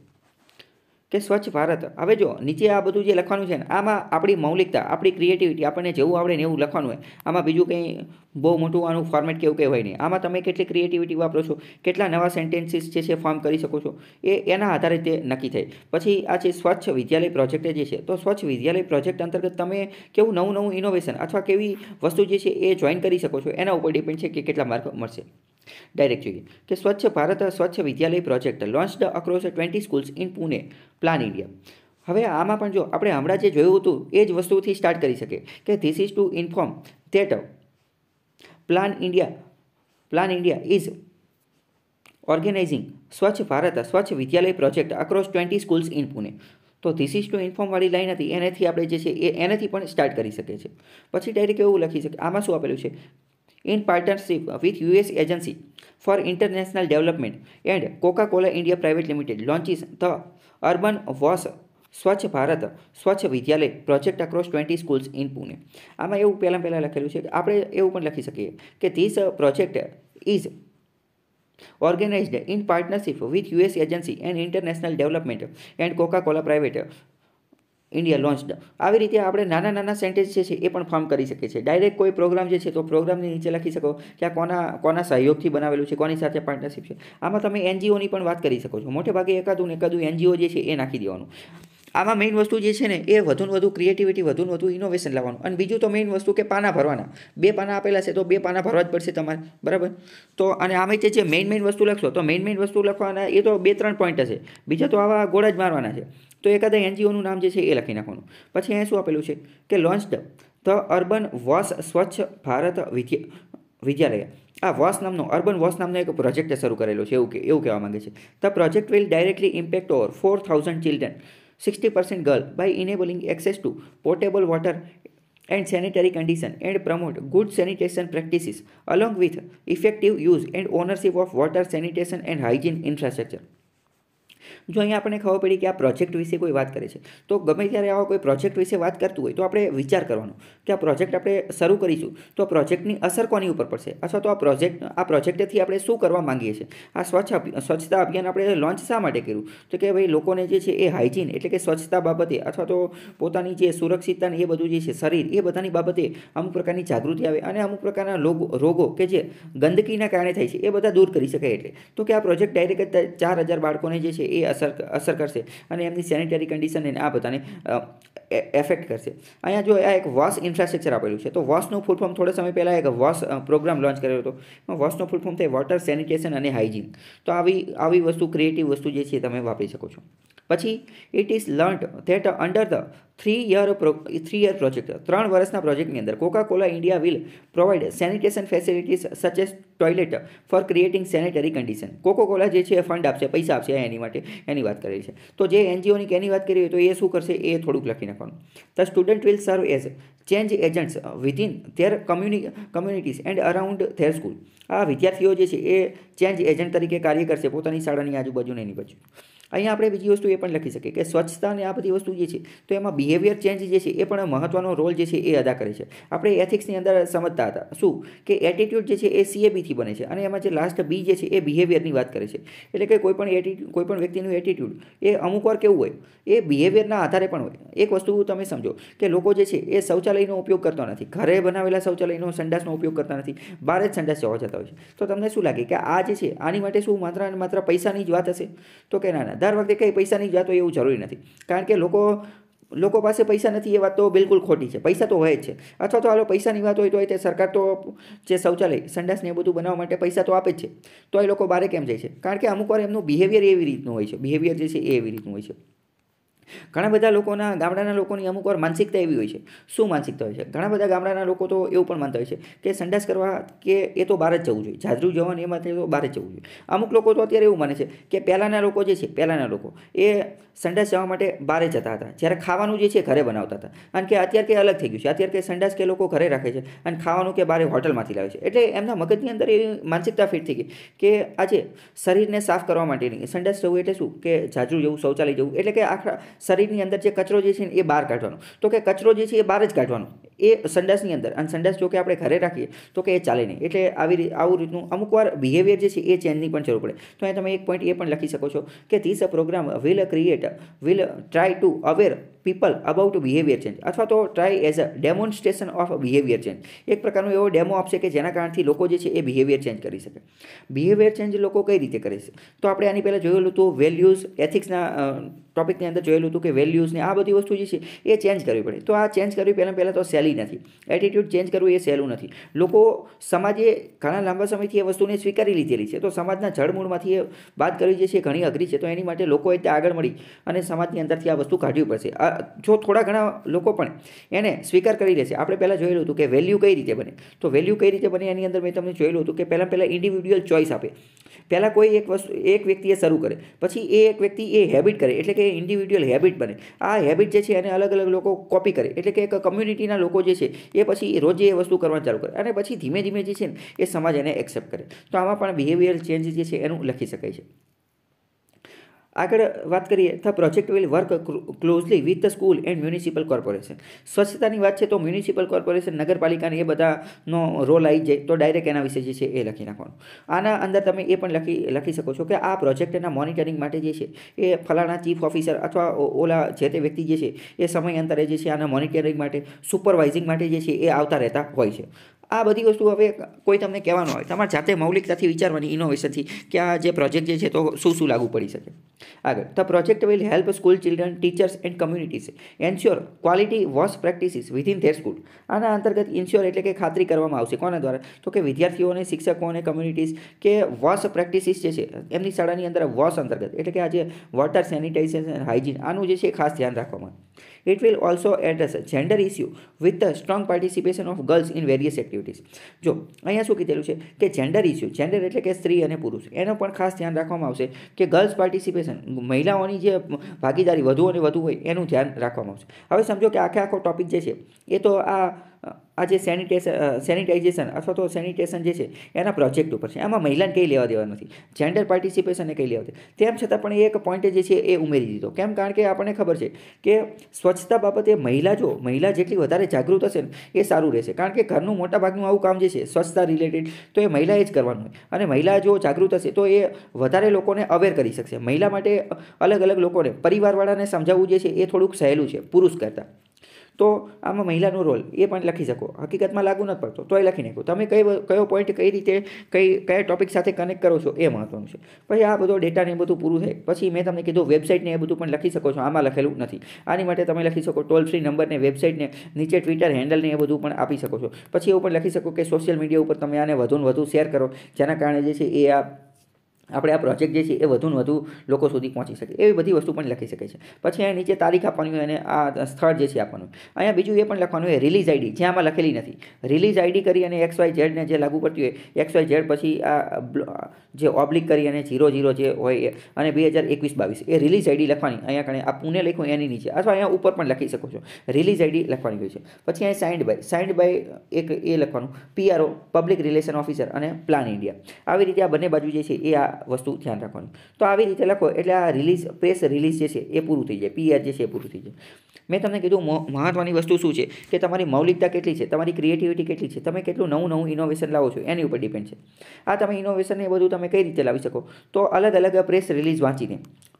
કે સ્વચ્છ ભારત હવે જો નીચે આ બધું જે લખવાનું છે ને આમાં આપણી મૌલિકતા આપણી ક્રિએટિવિટી આપણને જેવું આવડે ને એવું લખવાનું હોય આમાં બીજું કંઈ બહુ મોટું આનું ફોર્મેટ કેવું કહેવાય નહીં આમાં તમે કેટલી ક્રિએટિવિટી વાપરો છો કેટલા નવા સેન્ટેન્સીસ જે છે ફોર્મ કરી શકો છો એ એના આધારે તે નક્કી થાય પછી આ છે સ્વચ્છ વિદ્યાલય પ્રોજેક્ટ જે છે તો સ્વચ્છ વિદ્યાલય પ્રોજેક્ટ અંતર્ગત તમે કેવું નવું નવું ઇનોવેશન અથવા કેવી વસ્તુ જે છે એ જોઈન કરી શકો છો એના ઉપર ડિપેન્ડ છે કે કેટલા માર્ક મળશે ડાયરેક્ટ જોઈએ કે Swachh Bharat Swachh Vidyalaya project launched across twenty schools in Pune Plan India હવે આમાં પણ જો આપણે હમણાં જે જોયું હતું એ જ વસ્તુથી સ્ટાર્ટ કરી શકે કે this is to inform that Plan India Plan India is organising Swachh Bharat Swachh Vidyalaya project across twenty schools in Pune તો ધીસ ઇઝ ટુ વાળી લાઈન હતી એનેથી આપણે જે છે એ એનેથી પણ સ્ટાર્ટ કરી શકીએ છીએ પછી ડાયરેક્ટ એવું લખી શકે આમાં શું આપેલું છે in partnership with US Agency for International Development and Coca-Cola India Private Limited launches the Urban Wash Swachh Bharat Swachh Vidyalaya project across twenty schools in Pune આમાં એવું પહેલાં પહેલાં લખેલું છે કે આપણે એવું પણ લખી શકીએ કે this project is organized in partnership with US Agency and International Development and Coca-Cola Private India launched આવી રીતે આપણે નાના નાના સેન્ટેન્સ જે છે એ પણ ફોર્મ કરી શકીએ છીએ ડાયરેક્ટ કોઈ પ્રોગ્રામ જે છે તો પ્રોગ્રામની નીચે લખી શકો કે આ કોના કોના સહયોગથી બનાવેલું છે કોની સાથે પાર્ટનરશિપ છે આમાં તમે એનજીઓની પણ વાત કરી શકો છો મોટે ભાગે એકાદું ને એકાદું એનજીઓ જે છે એ નાખી દેવાનું આમાં મેઇન વસ્તુ જે છે ને એ વધુ વધુ ક્રિએટિવિટી વધુ વધુ ઇનોવેશન લાવવાનું અને બીજું તો મેઇન વસ્તુ કે પાના ભરવાના બે પાના આપેલા છે તો બે પાના ભરવા જ પડશે તમારે બરાબર તો અને આમે જે છે મેઇન મેઇન વસ્તુ લખશો તો મેઇન મેઇન વસ્તુ લખવાના એ તો બે ત્રણ પોઈન્ટ હશે બીજા તો આવા ગોળા જ મારવાના છે તો એકાદા એનજીઓનું નામ જે છે એ લખી નાખવાનું પછી અહીંયા શું આપેલું છે કે લોન્ચડ ધ અર્બન વોસ સ્વચ્છ ભારત વિદ્યા વિદ્યાલય આ વોસ નામનો અર્બન વોસ નામનો એક પ્રોજેક્ટ શરૂ કરેલો છે એવું કે એવું કહેવા માંગે છે the project will directly impact over four thousand children sixty percent girl by enabling access to portable water and sanitary condition and promote good sanitation practices along with effective use and ownership of water sanitation and hygiene infrastructure જો અહીંયા આપણને ખબર પડી કે આ project વિશે કોઈ વાત કરે છે તો ગમે ત્યારે આવા કોઈ પ્રોજેક્ટ વિશે વાત કરતું હોય તો આપણે વિચાર કરવાનો કે આ પ્રોજેક્ટ આપણે શરૂ કરીશું તો પ્રોજેક્ટની અસર કોની ઉપર પડશે અથવા તો આ પ્રોજેક્ટ આ પ્રોજેક્ટથી આપણે શું કરવા માંગીએ છીએ આ સ્વચ્છ સ્વચ્છતા અભિયાન આપણે લોન્ચ શા માટે કર્યું તો કે ભાઈ લોકોને જે છે એ હાઇજીન એટલે કે સ્વચ્છતા બાબતે અથવા તો પોતાની જે સુરક્ષિતતા એ બધું જે છે શરીર એ બધાની બાબતે અમુક પ્રકારની જાગૃતિ આવે અને અમુક પ્રકારના રોગો કે જે ગંદકીના કારણે થાય છે એ બધા દૂર કરી શકાય એટલે તો કે આ પ્રોજેક્ટ ડાયરેક્ટ ચાર હજાર બાળકોને જે છે એ અસર અસર કરશે અને એમની સેનિટરી કન્ડિશન એને આ બધાને એફેક્ટ કરશે અહીંયા જો આ એક વોશ ઇન્ફ્રાસ્ટ્રક્ચર આપેલું છે તો વોસનું ફૂલ ફોર્મ થોડા સમય પહેલાં એક વોશ પ્રોગ્રામ લોન્ચ કર્યો હતો વોસનો ફૂલ ફોર્મ થાય વોટર સેનિટેશન અને હાઇજીન તો આવી આવી વસ્તુ ક્રિએટિવ વસ્તુ જે છે તમે વાપરી શકો છો પછી it is learnt that under the three year pro three year project ત્રણ વર્ષના પ્રોજેક્ટની અંદર Coca Cola India will provide sanitation facilities such as toilet for creating sanitary condition Coca Cola જે છે એ ફંડ આપશે પૈસા આપશે એની માટે એની વાત કરી છે તો જે એનજીઓની કેની વાત કરી હોય તો એ શું કરશે એ થોડુંક લખી નાખવાનું the student will serve as change agents within their communi communities and around their school આ વિદ્યાર્થીઓ જે છે એ ચેન્જ એજન્ટ તરીકે કાર્ય કરશે પોતાની શાળાની આજુબાજુને એની બાજુ અહીંયા આપણે બીજી વસ્તુ એ પણ લખી શકીએ કે સ્વચ્છતા અને આ બધી વસ્તુ જે છે તો એમાં બિહેવિયર ચેન્જ જે છે એ પણ મહત્ત્વનો રોલ જે છે એ અદા કરે છે આપણે એથિક્સની અંદર સમજતા હતા શું કે એટિટ્યૂડ જે છે એ સીએબીથી બને છે અને એમાં જે લાસ્ટ બી જે છે એ બિહેવિયરની વાત કરે છે એટલે કે કોઈપણ એટીટ્યૂડ કોઈપણ વ્યક્તિનું એટીટ્યૂડ એ અમુક વાર કેવું હોય એ બિહેવિયરના આધારે પણ હોય એક વસ્તુ તમે સમજો કે લોકો જે છે એ શૌચાલયનો ઉપયોગ કરતા નથી ઘરે બનાવેલા શૌચાલયનો સંડાસનો ઉપયોગ કરતા નથી બહાર જ સંડાસ જવા જતા હોય છે તો તમને શું લાગે કે આ જે છે આની માટે શું માત્ર અને માત્ર પૈસાની જ વાત હશે તો કે ના ના દર વખતે કંઈ પૈસા નહીં જતો એવું જરૂરી નથી કારણ કે લોકો લોકો પાસે પૈસા નથી એ વાત તો બિલકુલ ખોટી છે પૈસા તો હોય જ છે અથવા તો હાલો પૈસાની વાત હોય તો તે સરકાર તો જે શૌચાલય સંડાસને એ બધું બનાવવા માટે પૈસા તો આપે જ છે તો એ લોકો બારે કેમ જાય છે કારણ કે અમુક વાર એમનું બિહેવિયર એવી રીતનું હોય છે બિહેવિયર જે છે એ એવી રીતનું હોય છે ઘણા બધા લોકોના ગામડાના લોકોની અમુક વાર માનસિકતા એવી હોય છે શું માનસિકતા હોય છે ઘણા બધા ગામડાના લોકો તો એવું પણ માનતા હોય છે કે સંડાસ કરવા કે એ તો બહાર જ જવું જોઈએ જાજરું જવાનું એમાં તો બહાર જ જવું જોઈએ અમુક લોકો તો અત્યારે એવું માને છે કે પહેલાંના લોકો જે છે પહેલાંના લોકો એ સંડાસ જવા માટે બહાર જતા હતા જ્યારે ખાવાનું જે છે ઘરે બનાવતા હતા અને કે અત્યારે કે અલગ થઈ ગયું છે અત્યારે કે સંડાસ કે લોકો ઘરે રાખે છે અને ખાવાનું કે બહાર હોટલમાંથી લાવે છે એટલે એમના મગજની અંદર એવી માનસિકતા ફિટ થઈ ગઈ કે આજે શરીરને સાફ કરવા માટેની સંડાસ જવું એટલે શું કે જાજુ જવું શૌચાલય જવું એટલે કે આખા શરીરની અંદર જે કચરો જે છે એ બહાર કાઢવાનો તો કે કચરો જે છે એ બહાર જ કાઢવાનો એ સંડાસની અંદર અને સંડાસ જો કે આપણે ઘરે રાખીએ તો કે એ ચાલે નહીં એટલે આવી આવું રીતનું અમુક વાર બિહેવિયર જે છે એ ચેન્જની પણ જરૂર પડે તો અહીંયા તમે એક પોઈન્ટ એ પણ લખી શકો છો કે this a programme will create will try to aware people about behaviour change અથવા તો try as a demonstration of behaviour change એક પ્રકારનો એવો ડેમો આપશે કે જેના કારણથી લોકો જે છે એ બિહેવિયર ચેન્જ કરી શકે બિહેવિયર ચેન્જ લોકો કઈ રીતે કરે છે તો આપણે આની પહેલાં જોયેલું હતું વેલ્યુઝ એથિક્સના ટોપિકની અંદર જોયેલું હતું કે વેલ્યુઝને આ બધી વસ્તુ જે છે એ ચેન્જ કરવી પડે તો આ ચેન્જ કરવી પહેલાં પહેલાં તો સહેલી નથી એટિટ્યૂડ ચેન્જ કરવું એ સહેલું નથી લોકો સમાજે ઘણા લાંબા સમયથી એ વસ્તુને સ્વીકારી લીધેલી છે તો સમાજના જળમૂળમાંથી એ વાત કરવી જે છે ઘણી અઘરી છે તો એની માટે લોકોએ ત્યાં આગળ મળી અને સમાજની અંદરથી આ વસ્તુ કાઢવી પડશે જો થોડા ઘણા લોકો પણ એને સ્વીકાર કરી લે આપણે પહેલાં જોયેલું હતું કે વેલ્યુ કઈ રીતે બને તો વેલ્યુ કઈ રીતે બને એની અંદર મેં તમને જોયેલું હતું કે પહેલાં પહેલાં ઇન્ડિવિડ્યુઅલ ચોઇસ આપે પહેલાં કોઈ એક વસ્તુ એક વ્યક્તિએ શરૂ કરે પછી એ એક વ્યક્તિ એ હેબિટ કરે એટલે કે ઇન્ડિવિડ્યુઅલ હેબિટ બને આ હેબિટ જે છે એને અલગ અલગ લોકો કોપી કરે એટલે કે એક કમ્યુનિટીના લોકો જે છે એ પછી રોજે એ વસ્તુ કરવાનું ચાલુ કરે અને પછી ધીમે ધીમે જે છે ને એ સમાજ એને એક્સેપ્ટ કરે તો આમાં પણ બિહેવિયર ચેન્જ જે છે એનું લખી શકાય છે આગળ વાત કરીએ the project will work closely with the school and municipal corporation સ્વચ્છતાની વાત છે તો મ્યુનિસિપલ કોર્પોરેશન નગરપાલિકાને એ બધાનો રોલ આવી જાય તો ડાયરેક્ટ એના વિશે જે છે એ લખી નાખવાનું આના અંદર તમે એ પણ લખી લખી શકો છો કે આ પ્રોજેક્ટના મોનિટરિંગ માટે જે છે એ ફલાણા ચીફ ઓફિસર અથવા ઓલા જે તે વ્યક્તિ જે છે એ સમયાંતરે જે છે આના મોનિટરિંગ માટે સુપરવાઇઝિંગ માટે જે છે એ આવતા રહેતા હોય છે આ બધી વસ્તુ હવે કોઈ તમને કહેવાનું હોય તમારે જાતે મૌલિકતાથી વિચારવાની ઇનોવેશનથી કે આ જે પ્રોજેક્ટ જે છે તો શું શું લાગુ પડી શકે આગળ the project will help school children teachers and communities ensure quality વોશ પ્રેક્ટિસિસ વિધિન ધેર સ્કૂલ આના અંતર્ગત ઇન્શ્યોર એટલે કે ખાતરી કરવામાં આવશે કોના દ્વારા તો કે વિદ્યાર્થીઓને શિક્ષકોને કમ્યુનિટીઝ કે વોશ પ્રેક્ટિસિસ જે છે એમની શાળાની અંદર વોશ અંતર્ગત એટલે કે આ જે વોટર સેનિટાઇઝેશન હાઇજીન આનું જે છે ખાસ ધ્યાન રાખવામાં it will also address gender issue with the strong participation of girls in various activities જો અહીંયા શું કીધેલું છે કે જેન્ડર ઇસ્યુ જેન્ડર એટલે કે સ્ત્રી અને પુરુષ એનો પણ ખાસ ધ્યાન રાખવામાં આવશે કે ગર્લ્સ પાર્ટિસિપેશન મહિલાઓની જે ભાગીદારી વધુ અને વધુ હોય એનું ધ્યાન રાખવામાં આવશે હવે સમજો કે આખે આખો ટોપિક જે છે એ તો આ આ જે સેનિટેશન સેનિટાઇઝેશન અથવા તો સેનિટેશન જે છે એના પ્રોજેક્ટ ઉપર છે એમાં મહિલાને કંઈ લેવા દેવા નથી જેન્ડર પાર્ટિસિપેશનને કંઈ લેવા દે તેમ છતાં પણ એ એક પોઈન્ટે જે છે એ ઉમેરી દીધો કેમ કારણ કે આપણને ખબર છે કે સ્વચ્છતા બાબતે મહિલા જો મહિલા જેટલી વધારે જાગૃત હશે ને એ સારું રહેશે કારણ કે ઘરનું મોટાભાગનું આવું કામ જે છે સ્વચ્છતા રિલેટેડ તો એ મહિલાએ જ કરવાનું હોય અને મહિલા જો જાગૃત હશે તો એ વધારે લોકોને અવેર કરી શકશે મહિલા માટે અલગ અલગ લોકોને પરિવારવાળાને સમજાવવું જે છે એ થોડુંક સહેલું છે પુરુષ કરતાં તો આમાં મહિલાનો રોલ એ પણ લખી શકો હકીકતમાં લાગુ નથી પડતો તોય લખી નાખો તમે કઈ કયો પોઈન્ટ કઈ રીતે કઈ કયા ટોપિક સાથે કનેક્ટ કરો છો એ મહત્વનું છે પછી આ બધો ડેટા ને બધું પૂરું થાય પછી મેં તમને કીધું વેબસાઇટને એ બધું પણ લખી શકો છો આમાં લખેલું નથી આની માટે તમે લખી શકો ટોલ ફ્રી નંબરને વેબસાઇટને નીચે ટ્વિટર હેન્ડલને એ બધું પણ આપી શકો છો પછી એવું પણ લખી શકો કે સોશિયલ મીડિયા ઉપર તમે આને વધુને વધુ શેર કરો જેના કારણે જે છે એ આ આપણે આ પ્રોજેક્ટ જે છે એ વધુને વધુ લોકો સુધી પહોંચી શકે એવી બધી વસ્તુ પણ લખી શકે છે પછી અહીંયા નીચે તારીખ આપવાની હોય અને આ સ્થળ જે છે આપવાનું અહીંયા બીજું એ પણ લખવાનું હોય રિલીઝ આઈડી જ્યાં આમાં લખેલી નથી રિલીઝ આઈડી કરી અને એક્સ વાય ઝેડને જે લાગુ પડતી હોય એક્સ વાય ઝેડ પછી આ જે ઓબ્લિક કરી અને ઝીરો ઝીરો જે હોય એ અને બે હજાર એકવીસ બાવીસ એ રિલીઝ આઈડી લખવાની અહીંયા કણે આ પુણે લખ્યું એની નીચે અથવા અહીંયા ઉપર પણ લખી શકો છો રિલીઝ આઈડી લખવાની હોય છે પછી અહીંયા સાઇન્ડ બાય સાઇન્ડ બાય એક એ લખવાનું પીઆરઓ પબ્લિક રિલેશન ઓફિસર અને પ્લાન ઇન્ડિયા આવી રીતે આ બંને બાજુ જે છે એ આ વસ્તુ ધ્યાન રાખવાની તો આવી રીતે લખો એટલે આ રિલીઝ પ્રેસ રિલીઝ જે છે એ પૂરું થઈ જાય પીઆર જે છે એ પૂરું થઈ જાય મેં તમને કીધું મહત્ત્વની વસ્તુ શું છે કે તમારી મૌલિકતા કેટલી છે તમારી ક્રિએટિવિટી કેટલી છે તમે કેટલું નવું નવું ઇનોવેશન લાવો છો એની ઉપર ડિપેન્ડ છે આ તમે ઇનોવેશન એ બધું તમે કઈ રીતે લાવી શકો તો અલગ અલગ પ્રેસ રિલીઝ વાંચીને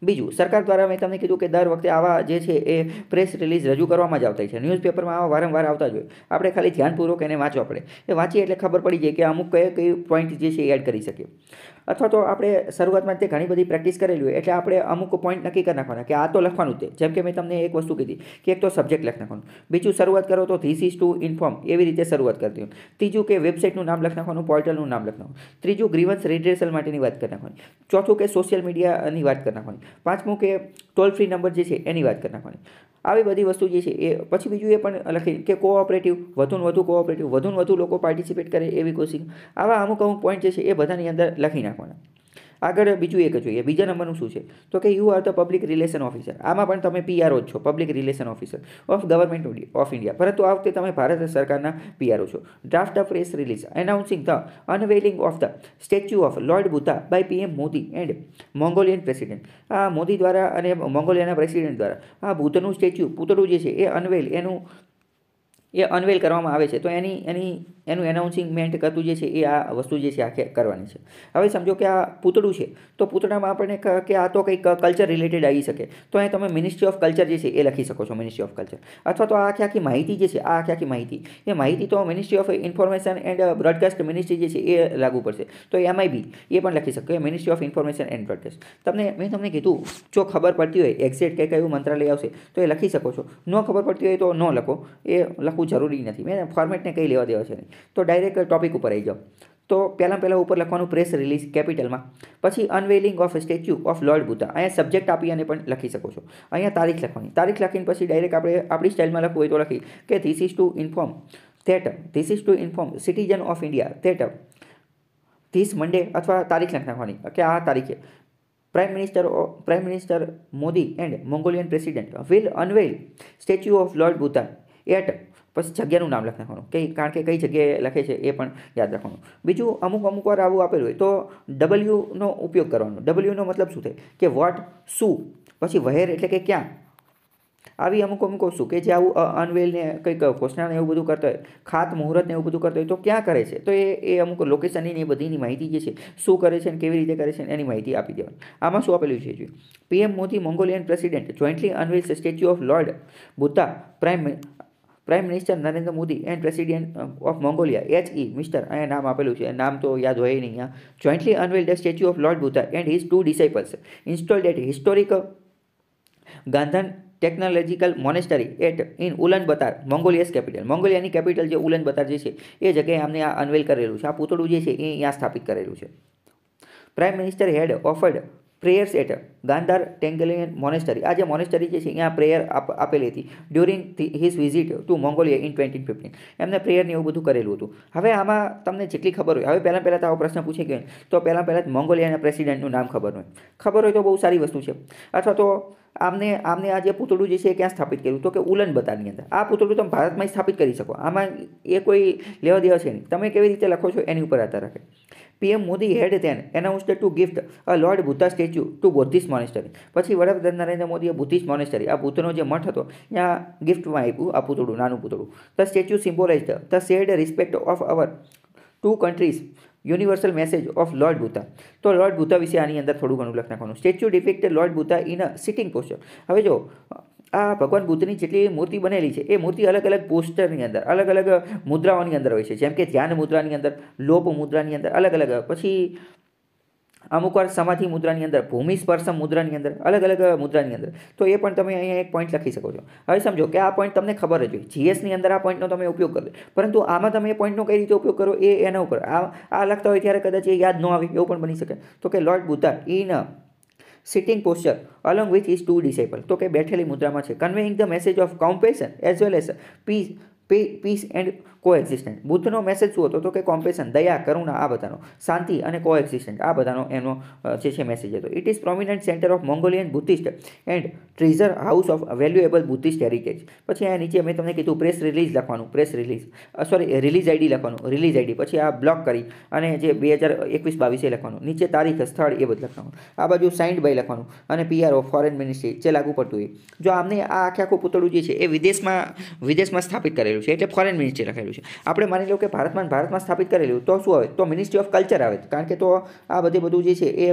બીજું સરકાર દ્વારા મેં તમને કીધું કે દર વખતે આવા જે છે એ પ્રેસ રિલીઝ રજૂ કરવામાં જ આવતા છે ન્યૂઝપેપરમાં આવા વારંવાર આવતા જ હોય આપણે ખાલી ધ્યાનપૂર્વક એને વાંચવા પડે એ વાંચીએ એટલે ખબર પડી જાય કે અમુક કઈ કઈ પોઈન્ટ જે છે એડ કરી શકીએ અથવા તો આપણે શરૂઆતમાં તે ઘણી બધી પ્રેક્ટિસ કરેલી હોય એટલે આપણે અમુક પોઈન્ટ નક્કી કરી નાખવાના કે આ તો લખવાનું તે જેમ કે મેં તમને એક વસ્તુ કીધી કે એક તો સબ્જેક્ટ લખી નાખવાનું બીજું શરૂઆત કરો તો ધીસ ઇઝ ટુ ઇન્ફોર્મ એવી રીતે શરૂઆત કરતી હોય ત્રીજું કે વેબસાઇટનું નામ લખી નાખવાનું પોર્ટલનું નામ લખી નાખવાનું ત્રીજું ગ્રીવન્સ રિડ્રેસલ માટેની વાત કરી નાખવાની ચોથું કે સોશિયલ મીડિયાની વાત કરી નાખવાની પાંચમું કે ટોલ ફ્રી નંબર જે છે એની વાત કરી નાખવાની આવી બધી વસ્તુ જે છે એ પછી બીજું એ પણ લખી કે કોઓપરેટિવ વધુને વધુ કોઓપરેટિવ વધુને વધુ લોકો પાર્ટિસિપેટ કરે એવી કોશિશ આવા અમુક અમુક પોઈન્ટ જે છે એ બધાની અંદર લખી નાખે નાખવાના આગળ બીજું એક જોઈએ બીજા નંબરનું શું છે તો કે you are the public relation officer આમાં પણ તમે પીઆરઓ જ છો public relation officer of government of India પરંતુ આ વખતે તમે ભારત સરકારના પીઆરઓ છો draft the press release announcing the unveiling of the statue of lord Buddha by PM Modi and Mongolian president આ મોદી દ્વારા અને મોંગોલિયાના પ્રેસિડેન્ટ દ્વારા આ બુદ્ધનું સ્ટેચ્યુ પૂતળું જે છે એ અનવેલ એનું એ અનવેલ કરવામાં આવે છે તો એની એની એનું એનાઉન્સિંગમેન્ટ કરતું જે છે એ આ વસ્તુ જે છે આ કરવાની છે હવે સમજો કે આ પૂતળું છે તો પૂતળામાં આપણને કે આ તો કંઈક કલ્ચર રિલેટેડ આવી શકે તો અહીં તમે મિનિસ્ટ્રી ઓફ કલ્ચર જે છે એ લખી શકો છો મિનિસ્ટ્રી ઓફ કલ્ચર અથવા તો આ આખી આખી માહિતી જે છે આ આખી આખી માહિતી એ માહિતી તો ministry of information and broadcast ministry જે છે એ લાગુ પડશે તો બી એ પણ લખી શકો ministry of information and broadcast તમને મેં તમને કીધું જો ખબર પડતી હોય એક્ઝેક્ટ કે કયું મંત્રાલય આવશે તો એ લખી શકો છો ન ખબર પડતી હોય તો ન લખો એ લખવું લખવું જરૂરી નથી મેં ફોર્મેટને કંઈ લેવા દેવા છે નહીં તો ડાયરેક્ટ ટોપિક ઉપર આવી જાઓ તો પહેલાં પહેલાં ઉપર લખવાનું પ્રેસ રિલીઝ કેપિટલમાં પછી unveiling of statue of lord Buddha અહીંયા સબ્જેક્ટ આપીને પણ લખી શકો છો અહીંયા તારીખ લખવાની તારીખ લખીને પછી ડાયરેક્ટ આપણે આપણી સ્ટાઇલમાં લખવું હોય તો લખી કે this is to inform that this is to inform citizen of India that this Monday અથવા તારીખ લખી નાખવાની કે આ તારીખે prime minister prime minister Modi and Mongolian president will unveil statue of lord Buddha at પછી જગ્યાનું નામ લખવાનું કે કારણ કે કઈ જગ્યાએ લખે છે એ પણ યાદ રાખવાનું બીજું અમુક અમુક વાર આવું આપેલું હોય તો ડબલ્યુનો ઉપયોગ કરવાનો ડબલ્યુનો મતલબ શું થાય કે વોટ શું પછી વહેર એટલે કે ક્યાં આવી અમુક અમુક શું કે જે આવું અનવેલને કંઈક ઘોષણાને એવું બધું કરતો હોય ખાત મુહૂર્તને એવું બધું કરતો હોય તો ક્યાં કરે છે તો એ એ અમુક લોકેશનની એ બધીની માહિતી જે છે શું કરે છે ને કેવી રીતે કરે છે એની માહિતી આપી દેવાની આમાં શું આપેલું છે PM Modi Mongolian president jointly unveils statue of lord Buddha prime prime minister Narendra Modi and president of Mongolia H E mister અહીંયા નામ આપેલું છે નામ તો યાદ હોય નહીં અહીંયા jointly unveil the statue of lord Buddha and his two disciples installed at historic Gandan technological monastery at in Ulan Bator Mongolia's capital મોંગોલિયાની કેપિટલ જે ઉલન બતાર જે છે એ જગ્યાએ આમને આ અનવેલ કરેલું છે આ પૂતળું જે છે એ અહીંયા સ્થાપિત કરેલું છે prime minister had offered prayer સેટર ગાંધાર ટેંગલિયન મોનેસ્ટરી આ જે મોનેસ્ટરી જે છે અહીંયા પ્રેયર આપેલી હતી during his visit to Mongolia in twenty fifteen એમને પ્રેયરને એવું બધું કરેલું હતું હવે આમાં તમને જેટલી ખબર હોય હવે પહેલાં પહેલાં તો આવો પ્રશ્ન પૂછે ગયો તો પહેલાં પહેલાં જ મોંગોલિયાના પ્રેસિડેન્ટનું નામ ખબર હોય ખબર હોય તો બહુ સારી વસ્તુ છે અથવા તો આમને આમને આ જે પૂતળું જે છે એ ક્યાં સ્થાપિત કર્યું તો કે ઉલન બતાની અંદર આ પૂતળું તમે ભારતમાં સ્થાપિત કરી શકો આમાં એ કોઈ લેવા દેવા છે નહીં તમે કેવી રીતે લખો છો એની ઉપર આધાર રાખે ये Modi added and announced to gift a lord Buddha statue to go this monastery પછી વરપ દરનારાને મોદી એ બુધિ સ્મોનસ્ટરી આ બુતનો જે મઠ હતો યા ગિફ્ટ માં આપ્યું આ પુતડુ નાનું પુતડુ the statue symbolised the said respect of our two countries universal message of lord Buddha તો लॉर्ड બુધા વિશે આની અંદર થોડું ઘણું લખવાનું statue represented lord Buddha in a sitting posture હવે જો આ ભગવાન બુદ્ધની જેટલી મૂર્તિ બનેલી છે એ મૂર્તિ અલગ અલગ પોસ્ટરની અંદર અલગ અલગ મુદ્રાઓની અંદર હોય છે જેમ કે ધ્યાન મુદ્રાની અંદર લોપ મુદ્રાની અંદર અલગ અલગ પછી અમુક વાર સમાધિ મુદ્રાની અંદર ભૂમિ સ્પર્શમ મુદ્રાની અંદર અલગ અલગ મુદ્રાની અંદર તો એ પણ તમે અહીંયા એક પોઈન્ટ લખી શકો છો હવે સમજો કે આ પોઈન્ટ તમને ખબર જ હોય જીએસની અંદર આ પોઈન્ટનો તમે ઉપયોગ કરો પરંતુ આમાં તમે એ પોઈન્ટનો કઈ રીતે ઉપયોગ કરો એ એના ઉપર આ આ લખતા હોય ત્યારે કદાચ એ યાદ ન આવે એવું પણ બની શકે તો કે lord Buddha in sitting posture along with his two disciples તો કે બેઠેલી મુદ્રામાં છે conveying the message of compassion as well as peace peace and coexistence બુદ્ધનો મેસેજ શું હતો તો કે કોમ્પેશન દયા કરુણા આ બધાનો શાંતિ અને કોએક્ઝિસ્ટન્ટ આ બધાનો એનો જે છે મેસેજ હતો it is prominent centre of Mongolian Buddhist and treasure house of valuable Buddhist heritage પછી આ નીચે મેં તમને કીધું પ્રેસ રિલીઝ લખવાનું press release sorry release ID લખવાનું રિલીઝ આઈડી પછી આ બ્લોક કરી અને જે બે હજાર એકવીસ બાવીસે લખવાનું નીચે તારીખ સ્થળ એ બધું લખવાનું આ બાજુ સાઇન્ડ બાય લખવાનું અને પીઆરઓ ફોરેન મિનિસ્ટ્રી જે લાગુ પડતું હોય જો આમને આ આખે આખું પુતળું જે છે એ વિદેશમાં વિદેશમાં સ્થાપિત કરેલું છે એટલે ફોરેન મિનિસ્ટ્રી લખેલું કરેલું છે આપણે માની લો કે ભારતમાં ભારતમાં સ્થાપિત કરેલું તો શું આવે તો મિનિસ્ટ્રી ઓફ કલ્ચર આવે કારણ કે તો આ બધી બધું જે છે એ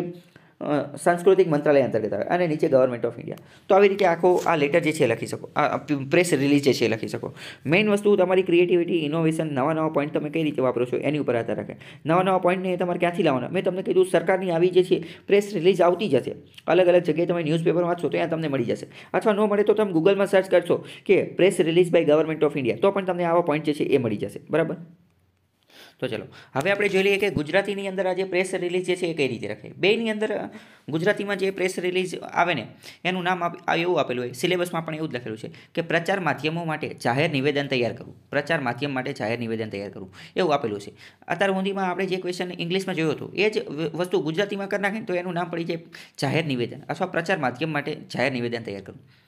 સાંસ્કૃતિક મંત્રાલય અંતર્ગત આવે અને નીચે ગવર્મેન્ટ ઓફ ઇન્ડિયા તો આવી રીતે આખો આ લેટર જે છે લખી શકો આ પ્રેસ રિલીઝ જે છે લખી શકો મેઇન વસ્તુ તમારી ક્રિએટિવિટી ઇનોવેશન નવા નવા પોઈન્ટ તમે કઈ રીતે વાપરો છો એની ઉપર આધાર રાખે નવા નવા પોઈન્ટને તમારે ક્યાંથી લાવવાના મેં તમને કીધું સરકારની આવી જે છે પ્રેસ રિલીઝ આવતી જશે અલગ અલગ જગ્યાએ તમે ન્યૂઝપેપર વાંચશો તો ત્યાં તમને મળી જશે અથવા ન મળે તો તમે ગૂગલમાં સર્ચ કરશો કે press release by government of India તો પણ તમને આવા પોઈન્ટ જે છે એ મળી જશે બરાબર તો ચલો હવે આપણે જોઈ લઈએ કે ગુજરાતીની અંદર આ જે પ્રેસ રિલીઝ જે છે એ કઈ રીતે રાખે બેની અંદર ગુજરાતીમાં જે પ્રેસ રિલીઝ આવે ને એનું નામ એવું આપેલું હોય સિલેબસમાં પણ એવું જ લખેલું છે કે પ્રચાર માધ્યમો માટે જાહેર નિવેદન તૈયાર કરવું પ્રચાર માધ્યમ માટે જાહેર નિવેદન તૈયાર કરવું એવું આપેલું છે અત્યાર સુધીમાં આપણે જે ક્વેશ્ચન ઇંગ્લિશમાં જોયું હતું એ જ વસ્તુ ગુજરાતીમાં કરી નાખે તો એનું નામ પડી જાય જાહેર નિવેદન અથવા પ્રચાર માધ્યમ માટે જાહેર નિવેદન તૈયાર કરવું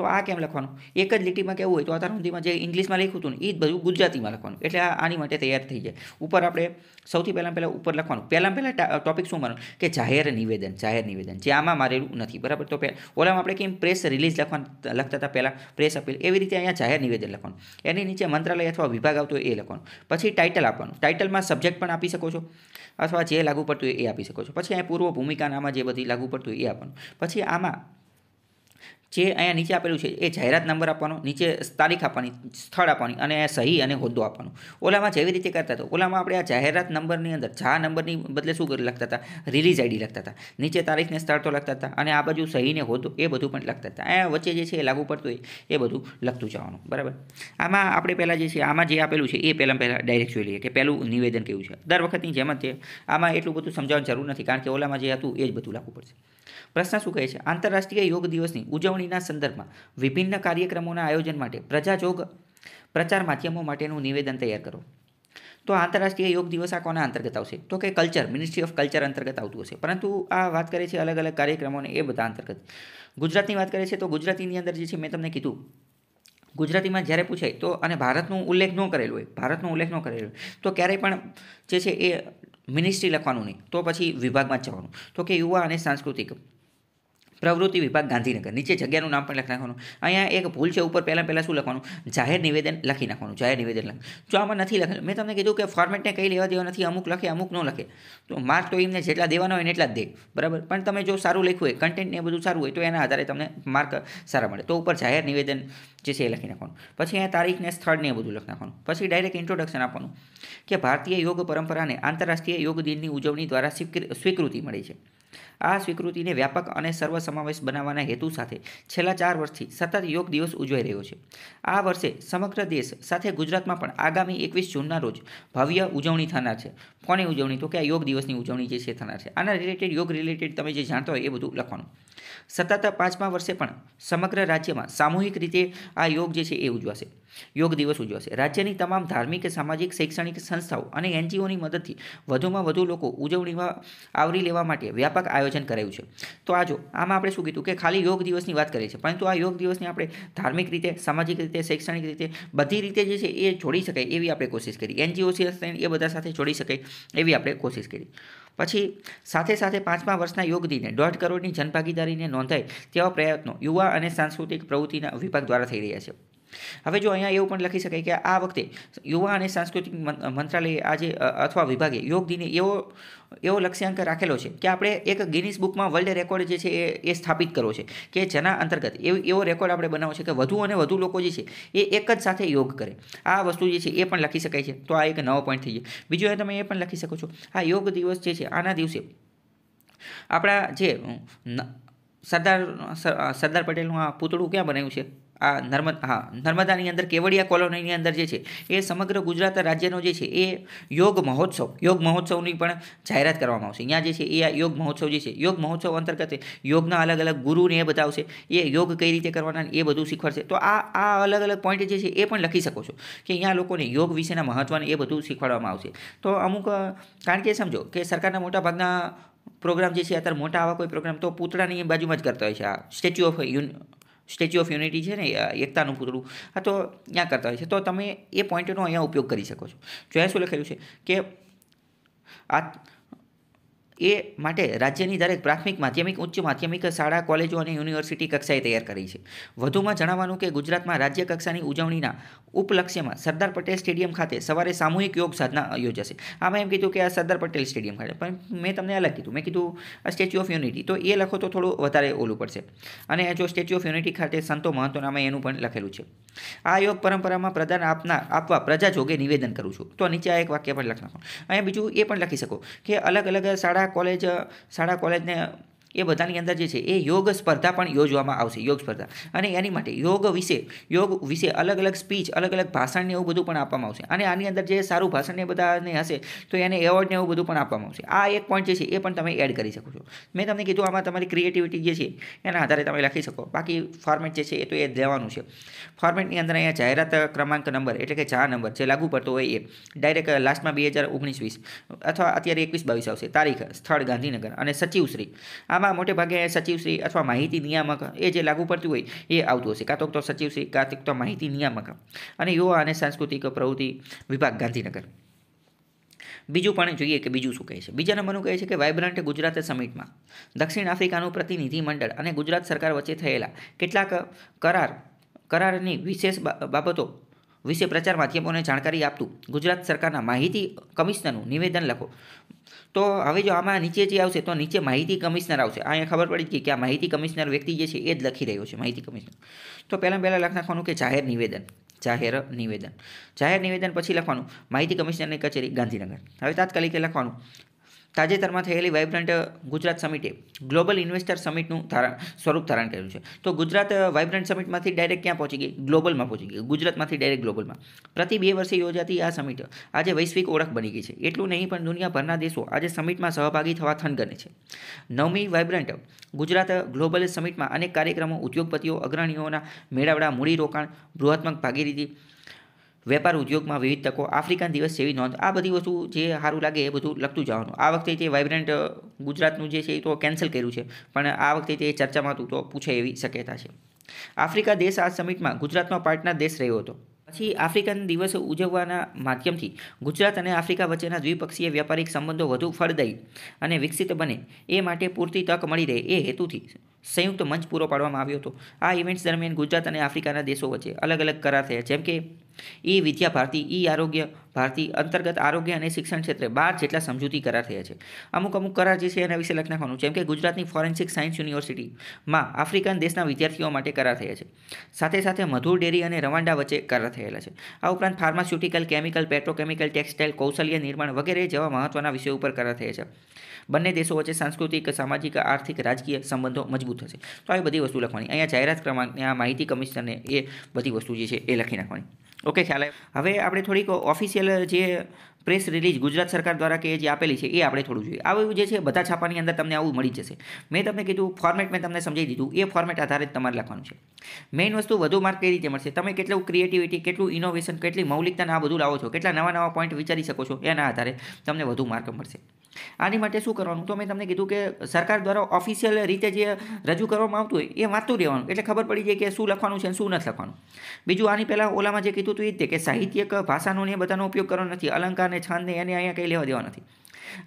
તો આ કેમ લખવાનું એક જ લીટીમાં કેવું હોય તો અત્યાર સુધીમાં જે ઇંગ્લિશમાં લખ્યું હતું ને એ જ બધું ગુજરાતીમાં લખવાનું એટલે આની માટે તૈયાર થઈ જાય ઉપર આપણે સૌથી પહેલાં પહેલાં ઉપર લખવાનું પહેલાં પહેલાં ટોપિક શું મારું કે જાહેર નિવેદન જાહેર નિવેદન જે આમાં મારેલું નથી બરાબર તો ઓલામાં આપણે કેમ પ્રેસ રિલીઝ લખવાનું લખતા હતા પહેલાં પ્રેસ અપીલ એવી રીતે અહીંયા જાહેર નિવેદન લખવાનું એની નીચે મંત્રાલય અથવા વિભાગ આવતો એ લખવાનું પછી ટાઇટલ આપવાનું ટાઇટલમાં સબ્જેક્ટ પણ આપી શકો છો અથવા જે લાગુ પડતું એ આપી શકો છો પછી અહીંયા પૂર્વ ભૂમિકા આમાં જે બધી લાગુ પડતું એ આપવાનું પછી આમાં જે અહીંયા નીચે આપેલું છે એ જાહેરાત નંબર આપવાનો નીચે તારીખ આપવાની સ્થળ આપવાની અને સહી અને હોદ્દો આપવાનો ઓલામાં જેવી રીતે કરતા હતા ઓલામાં આપણે આ જાહેરાત નંબરની અંદર જા નંબરની બદલે શું લખતા હતા રિલીઝ આઈડી લખતા હતા નીચે તારીખને સ્થળ તો લખતા હતા અને આ બાજુ સહીને હોદ્દો એ બધું પણ લખતા હતા અહીંયા વચ્ચે જે છે એ લાગુ પડતું હોય એ બધું લખતું જવાનું બરાબર આમાં આપણે પહેલાં જે છે આમાં જે આપેલું છે એ પહેલાં પહેલાં ડાયરેક્ટ જોઈ લઈએ કે પહેલું નિવેદન કેવું છે દર વખતની જેમ જ છે આમાં એટલું બધું સમજાવવાનું જરૂર નથી કારણ કે ઓલામાં જે હતું એ જ બધું લાગવું પડશે પ્રશ્ન શું કહે છે આંતરરાષ્ટ્રીય યોગ દિવસની ઉજવણીના સંદર્ભમાં વિભિન્ન કાર્યક્રમોના આયોજન માટે પ્રજાયોગ પ્રચાર માધ્યમો માટેનું નિવેદન તૈયાર કરો તો આંતરરાષ્ટ્રીય યોગ દિવસ આ કોના અંતર્ગત આવશે તો કે કલ્ચર મિનિસ્ટ્રી ઓફ કલ્ચર અંતર્ગત આવતું હશે પરંતુ આ વાત કરે છે અલગ અલગ કાર્યક્રમોને એ બધા અંતર્ગત ગુજરાતની વાત કરે છે તો ગુજરાતીની અંદર જે છે મેં તમને કીધું ગુજરાતીમાં જ્યારે પૂછાય તો અને ભારતનું ઉલ્લેખ ન કરેલો હોય ભારતનો ઉલ્લેખ ન કરેલો હોય તો ક્યારેય પણ જે છે એ મિનિસ્ટ્રી લખવાનું નહીં તો પછી વિભાગમાં જ જવાનું તો કે યુવા અને સાંસ્કૃતિક પ્રવૃત્તિ વિભાગ ગાંધીનગર નીચે જગ્યાનું નામ પણ લખી નાખવાનું અહીંયા એક ભૂલ છે ઉપર પહેલાં પહેલાં શું લખવાનું જાહેર નિવેદન લખી નાખવાનું જાહેર નિવેદન લખ જો આમાં નથી લખેલું મેં તમને કીધું કે ફોર્મેટને કંઈ લેવા દેવા નથી અમુક લખે અમુક ન લખે તો માર્ક તો એમને જેટલા દેવાના હોય ને એટલા જ દે બરાબર પણ તમે જો સારું લખ્યું હોય કન્ટેન્ટ ને બધું સારું હોય તો એના આધારે તમને માર્ક સારા મળે તો ઉપર જાહેર નિવેદન જે છે એ લખી નાખવાનું પછી અહીંયા તારીખને સ્થળને બધું લખી નાખવાનું પછી ડાયરેક્ટ ઇન્ટ્રોડક્શન આપવાનું કે ભારતીય યોગ પરંપરાને આંતરરાષ્ટ્રીય યોગ દિનની ઉજવણી દ્વારા સ્વીકૃતિ મળી છે આ સ્વીકૃતિને વ્યાપક અને સર્વસમાવેશ બનાવવાના હેતુ સાથે છેલ્લા ચાર વર્ષથી સતત યોગ દિવસ ઉજવાઈ રહ્યો છે આ વર્ષે સમગ્ર દેશ સાથે ગુજરાતમાં પણ આગામી એકવીસ જૂનના રોજ ભવ્ય ઉજવણી થનાર છે કોની ઉજવણી તો કે આ યોગ દિવસની ઉજવણી જે છે થનાર છે આના રિલેટેડ યોગ રિલેટેડ તમે જે જાણતા હોય એ બધું લખવાનું સતત પાંચમા વર્ષે પણ સમગ્ર રાજ્યમાં સામૂહિક રીતે આ યોગ જે છે એ ઉજવાશે યોગ દિવસ ઉજવશે રાજ્યની તમામ ધાર્મિક સામાજિક શૈક્ષણિક સંસ્થાઓ અને એનજીઓની મદદથી વધુમાં વધુ લોકો ઉજવણીમાં આવરી લેવા માટે વ્યાપક આયોજન કરાયું છે તો આજો આમાં આપણે શું કીધું કે ખાલી યોગ દિવસની વાત કરીએ છીએ પરંતુ આ યોગ દિવસને આપણે ધાર્મિક રીતે સામાજિક રીતે શૈક્ષણિક રીતે બધી રીતે જે છે એ જોડી શકાય એવી આપણે કોશિશ કરી એનજીઓ છે એ બધા સાથે જોડી શકાય એવી આપણે કોશિશ કરી પછી સાથે સાથે પાંચમા વર્ષના યોગ દિને દોઢ કરોડની જનભાગીદારીને નોંધાય તેવા પ્રયત્નો યુવા અને સાંસ્કૃતિક પ્રવૃત્તિના વિભાગ દ્વારા થઈ રહ્યા છે હવે જો અહીંયા એવું પણ લખી શકાય કે આ વખતે યુવા અને સાંસ્કૃતિક મંત્રાલયે આજે અથવા વિભાગે યોગ દિને એવો એવો લક્ષ્યાંક રાખેલો છે કે આપણે એક ગિનિસ બુકમાં વર્લ્ડ રેકોર્ડ જે છે એ એ સ્થાપિત કરવો છે કે જેના અંતર્ગત એવો એવો રેકોર્ડ આપણે બનાવવો છે કે વધુ અને વધુ લોકો જે છે એ એક જ સાથે યોગ કરે આ વસ્તુ જે છે એ પણ લખી શકાય છે તો આ એક નવો પોઈન્ટ થઈ જાય બીજું તમે એ પણ લખી શકો છો આ યોગ દિવસ જે છે આના દિવસે આપણા જે સરદાર સરદાર પટેલનું આ પૂતળું ક્યાં બનાવ્યું છે આ નર્મદ હા નર્મદાની અંદર કેવડિયા કોલોનીની અંદર જે છે એ સમગ્ર ગુજરાત રાજ્યનો જે છે એ યોગ મહોત્સવ યોગ મહોત્સવની પણ જાહેરાત કરવામાં આવશે અહીંયા જે છે એ આ યોગ મહોત્સવ જે છે યોગ મહોત્સવ અંતર્ગત યોગના અલગ અલગ ગુરુને એ બતાવશે એ યોગ કઈ રીતે કરવાના એ બધું શીખવાડશે તો આ આ અલગ અલગ પોઈન્ટ જે છે એ પણ લખી શકો છો કે અહીંયા લોકોને યોગ વિશેના મહત્વને એ બધું શીખવાડવામાં આવશે તો અમુક કારણ કે સમજો કે સરકારના મોટાભાગના પ્રોગ્રામ જે છે અત્યારે મોટા આવા કોઈ પ્રોગ્રામ તો પૂતળાની બાજુમાં જ કરતા હોય છે આ statue of un statue of unity છે ને એકતાનું પૂતળું આ તો ત્યાં કરતા હોય છે તો તમે એ પોઈન્ટનો અહીંયા ઉપયોગ કરી શકો છો જો અહીંયા શું લખેલું છે કે આ એ માટે રાજ્યની દરેક પ્રાથમિક માધ્યમિક ઉચ્ચ માધ્યમિક શાળા કોલેજો અને યુનિવર્સિટી કક્ષાએ તૈયાર કરી છે વધુમાં જણાવવાનું કે ગુજરાતમાં રાજ્ય કક્ષાની ઉજવણીના ઉપલક્ષ્યમાં સરદાર પટેલ સ્ટેડિયમ ખાતે સવારે સામૂહિક યોગ સાધના યોજાશે આમાં એમ કીધું કે આ સરદાર પટેલ સ્ટેડિયમ ખાતે પણ મેં તમને અલગ કીધું મેં કીધું સ્ટેચ્યુ ઓફ યુનિટી તો એ લખો તો થોડું વધારે ઓલું પડશે અને જો સ્ટેચ્યુ ઓફ યુનિટી ખાતે સંતો મહંતોનામાં એનું પણ લખેલું છે આ યોગ પરંપરામાં પ્રદાન આપના આપવા પ્રજા જોગે નિવેદન કરું છું તો નીચે આ એક વાક્ય પણ લખી નાખો અહીંયા બીજું એ પણ લખી શકો કે અલગ અલગ શાળા શાળા કોલેજ શાળા કોલેજને એ બધાની અંદર જે છે એ યોગ સ્પર્ધા પણ યોજવામાં આવશે યોગ સ્પર્ધા અને એની માટે યોગ વિશે યોગ વિશે અલગ અલગ સ્પીચ અલગ અલગ ભાષણને એવું બધું પણ આપવામાં આવશે અને આની અંદર જે સારું ભાષણને બધાને હશે તો એને એવોર્ડને એવું બધું પણ આપવામાં આવશે આ એક પોઈન્ટ જે છે એ પણ તમે એડ કરી શકો છો મેં તમને કીધું આમાં તમારી ક્રિએટિવિટી જે છે એના આધારે તમે લખી શકો બાકી ફોર્મેટ જે છે એ તો એ દેવાનું છે ફોર્મેટની અંદર અહીંયા જાહેરાત ક્રમાંક નંબર એટલે કે જા નંબર જે લાગુ પડતો હોય એ ડાયરેક્ટ લાસ્ટમાં બે હજાર ઓગણીસ વીસ અથવા અત્યારે એકવીસ બાવીસ આવશે તારીખ સ્થળ ગાંધીનગર અને સચિવ શ્રી આ આમાં મોટે ભાગે સચિવશ્રી અથવા માહિતી નિયામક એ જે લાગુ પડતું હોય એ આવતું હશે કાં તો સચિવશ્રી કાં તો માહિતી નિયામક અને યુવા અને સાંસ્કૃતિક પ્રવૃત્તિ વિભાગ ગાંધીનગર બીજું પણ જોઈએ કે બીજું શું કહે છે બીજા નંબરનું કહે છે કે વાઇબ્રન્ટ ગુજરાત સમિટમાં દક્ષિણ આફ્રિકાનું પ્રતિનિધિમંડળ અને ગુજરાત સરકાર વચ્ચે થયેલા કેટલાક કરાર કરારની વિશેષ બાબતો વિશે પ્રચાર માધ્યમોને જાણકારી આપતું ગુજરાત સરકારના માહિતી કમિશનરનું નિવેદન લખો તો હવે જો આમાં નીચે જે આવશે તો નીચે માહિતી કમિશનર આવશે અહીંયા ખબર પડી ગઈ કે આ માહિતી કમિશનર વ્યક્તિ જે છે એ જ લખી રહ્યો છે માહિતી કમિશનર તો પહેલાં પહેલાં લખ નાખવાનું કે જાહેર નિવેદન જાહેર નિવેદન જાહેર નિવેદન પછી લખવાનું માહિતી કમિશનરની કચેરી ગાંધીનગર હવે તાત્કાલિક લખવાનું તાજેતરમાં થયેલી વાઇબ્રન્ટ ગુજરાત સમિટે ગ્લોબલ ઇન્વેસ્ટર સમિટનું ધારણ સ્વરૂપ ધારણ કર્યું છે તો ગુજરાત વાઇબ્રન્ટ સમિટમાંથી ડાયરેક્ટ ક્યાં પહોંચી ગઈ ગ્લોબલમાં પહોંચી ગઈ ગુજરાતમાંથી ડાયરેક્ટ ગ્લોબલમાં પ્રતિ બે વર્ષે યોજાતી આ સમિટ આજે વૈશ્વિક ઓળખ બની ગઈ છે એટલું નહીં પણ દુનિયાભરના દેશો આજે સમિટમાં સહભાગી થવા થનગને છે નવમી વાઇબ્રન્ટ ગુજરાત ગ્લોબલ સમિટમાં અનેક કાર્યક્રમો ઉદ્યોગપતિઓ અગ્રણીઓના મેળાવડા મૂડીરોકાણ બૃહત્મક ભાગીદારી વેપાર ઉદ્યોગમાં વિવિધ તકો આફ્રિકન દિવસ જેવી નોંધ આ બધી વસ્તુ જે સારું લાગે એ બધું લખતું જવાનું આ વખતે જે વાઇબ્રન્ટ ગુજરાતનું જે છે એ તો કેન્સલ કર્યું છે પણ આ વખતે તે ચર્ચામાં હતું તો પૂછે એવી શક્યતા છે આફ્રિકા દેશ આ સમિટમાં ગુજરાતનો પાર્ટનર દેશ રહ્યો હતો પછી આફ્રિકન દિવસ ઉજવવાના માધ્યમથી ગુજરાત અને આફ્રિકા વચ્ચેના દ્વિપક્ષીય વ્યાપારિક સંબંધો વધુ ફળદાયી અને વિકસિત બને એ માટે પૂરતી તક મળી રહે એ હેતુથી સંયુક્ત મંચ પૂરો પાડવામાં આવ્યો હતો આ ઇવેન્ટ્સ દરમિયાન ગુજરાત અને આફ્રિકાના દેશો વચ્ચે અલગ અલગ કરાર થયા જેમ કે ઈ વિદ્યા ભારતી ઈ આરોગ્ય ભારતી અંતર્ગત આરોગ્ય અને શિક્ષણ ક્ષેત્રે બાર જેટલા સમજૂતી કરાર થયા છે અમુક અમુક કરાર જે છે એના વિશે લખી નાખવાનું જેમ કે ગુજરાતની ફોરેન્સિક સાયન્સ યુનિવર્સિટીમાં આફ્રિકન દેશના વિદ્યાર્થીઓ માટે કરાર થયા છે સાથે સાથે મધુર ડેરી અને રવાન્ડા વચ્ચે કરાર થયેલા છે આ ઉપરાંત ફાર્માસ્યુટિકલ કેમિકલ પેટ્રોકેમિકલ ટેક્સટાઇલ કૌશલ્ય નિર્માણ વગેરે જેવા મહત્વના વિષયો ઉપર કરાર થયા છે બંને દેશો વચ્ચે સાંસ્કૃતિક સામાજિક આર્થિક રાજકીય સંબંધો મજબૂત થશે તો આવી બધી વસ્તુ લખવાની અહીંયા જાહેરાત ક્રમાંકને આ માહિતી કમિશનરને એ બધી વસ્તુ જે છે એ લખી નાખવાની ઓકે ખ્યાલ હવે આપણે થોડીક ઓફિશિયલ જે પ્રેસ રિલીઝ ગુજરાત સરકાર દ્વારા કે જે આપેલી છે એ આપણે થોડું જોઈએ આવું જે છે બધા છાપાની અંદર તમને આવું મળી જશે મેં તમને કીધું ફોર્મેટ મેં તમને સમજાવી દીધું એ ફોર્મેટ આધારે તમારે લખવાનું છે મેઇન વસ્તુ વધુ માર્ક કઈ રીતે મળશે તમે કેટલું ક્રિએટિવિટી કેટલું ઇનોવેશન કેટલી મૌલિકતાને આ બધું લાવો છો કેટલા નવા નવા પોઈન્ટ વિચારી શકો છો એના આધારે તમને વધુ માર્ક મળશે આની માટે શું કરવાનું તો મેં તમને કીધું કે સરકાર દ્વારા ઓફિશિયલ રીતે જે રજૂ કરવામાં આવતું હોય એ વાંચતું રહેવાનું એટલે ખબર પડી જાય કે શું લખવાનું છે શું નથી લખવાનું બીજું આની પહેલાં ઓલામાં જે કીધું હતું એ જ કે સાહિત્યક ભાષાનો ને બધાનો ઉપયોગ કરવાનો નથી અલંકાર ને છંદ ને એને અહીંયા કંઈ લેવા દેવા નથી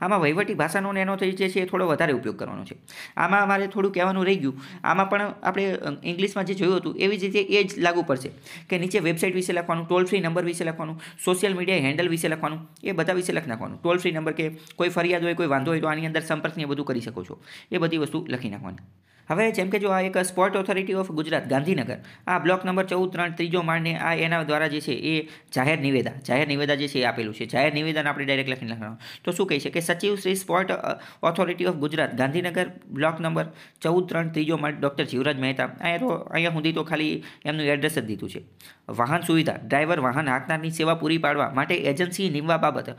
આમાં વહીવટી ભાષાનો એનો થઈ જે છે એ થોડો વધારે ઉપયોગ કરવાનો છે આમાં અમારે થોડું કહેવાનું રહી ગયું આમાં પણ આપણે ઇંગ્લિશમાં જે જોયું હતું એવી જ રીતે એ જ લાગુ પડશે કે નીચે વેબસાઇટ વિશે લખવાનું ટોલ ફ્રી નંબર વિશે લખવાનું સોશિયલ મીડિયા હેન્ડલ વિશે લખવાનું એ બધા વિશે લખ નાખવાનું ટોલ ફ્રી નંબર કે કોઈ ફરિયાદ હોય કોઈ વાંધો હોય તો આની અંદર સંપર્કને બધું કરી શકો છો એ બધી વસ્તુ લખી નાખવાની હવે જેમ કે જો આ એક sport authority of Gujarat Gandhinagar આ બ્લોક નંબર ચૌદ ત્રણ ત્રીજો માળને આ એના દ્વારા જે છે એ જાહેર નિવેદા જાહેર નિવેદા જે છે એ આપેલું છે જાહેર નિવેદન આપણે ડાયરેક્ટ લખી લખવાનું તો શું કહે છે કે સચિવ Shri sport authority of Gujarat Gandhinagar block number ચૌદ ત્રણ ત્રીજો માળ ડૉક્ટર શિવરાજ મહેતા અહીંયા તો અહીંયા સુધી તો ખાલી એમનું એડ્રેસ જ દીધું છે વાહન સુવિધા ડ્રાઈવર વાહન હાંકનારની સેવા પૂરી પાડવા માટે એજન્સી નીમવા બાબત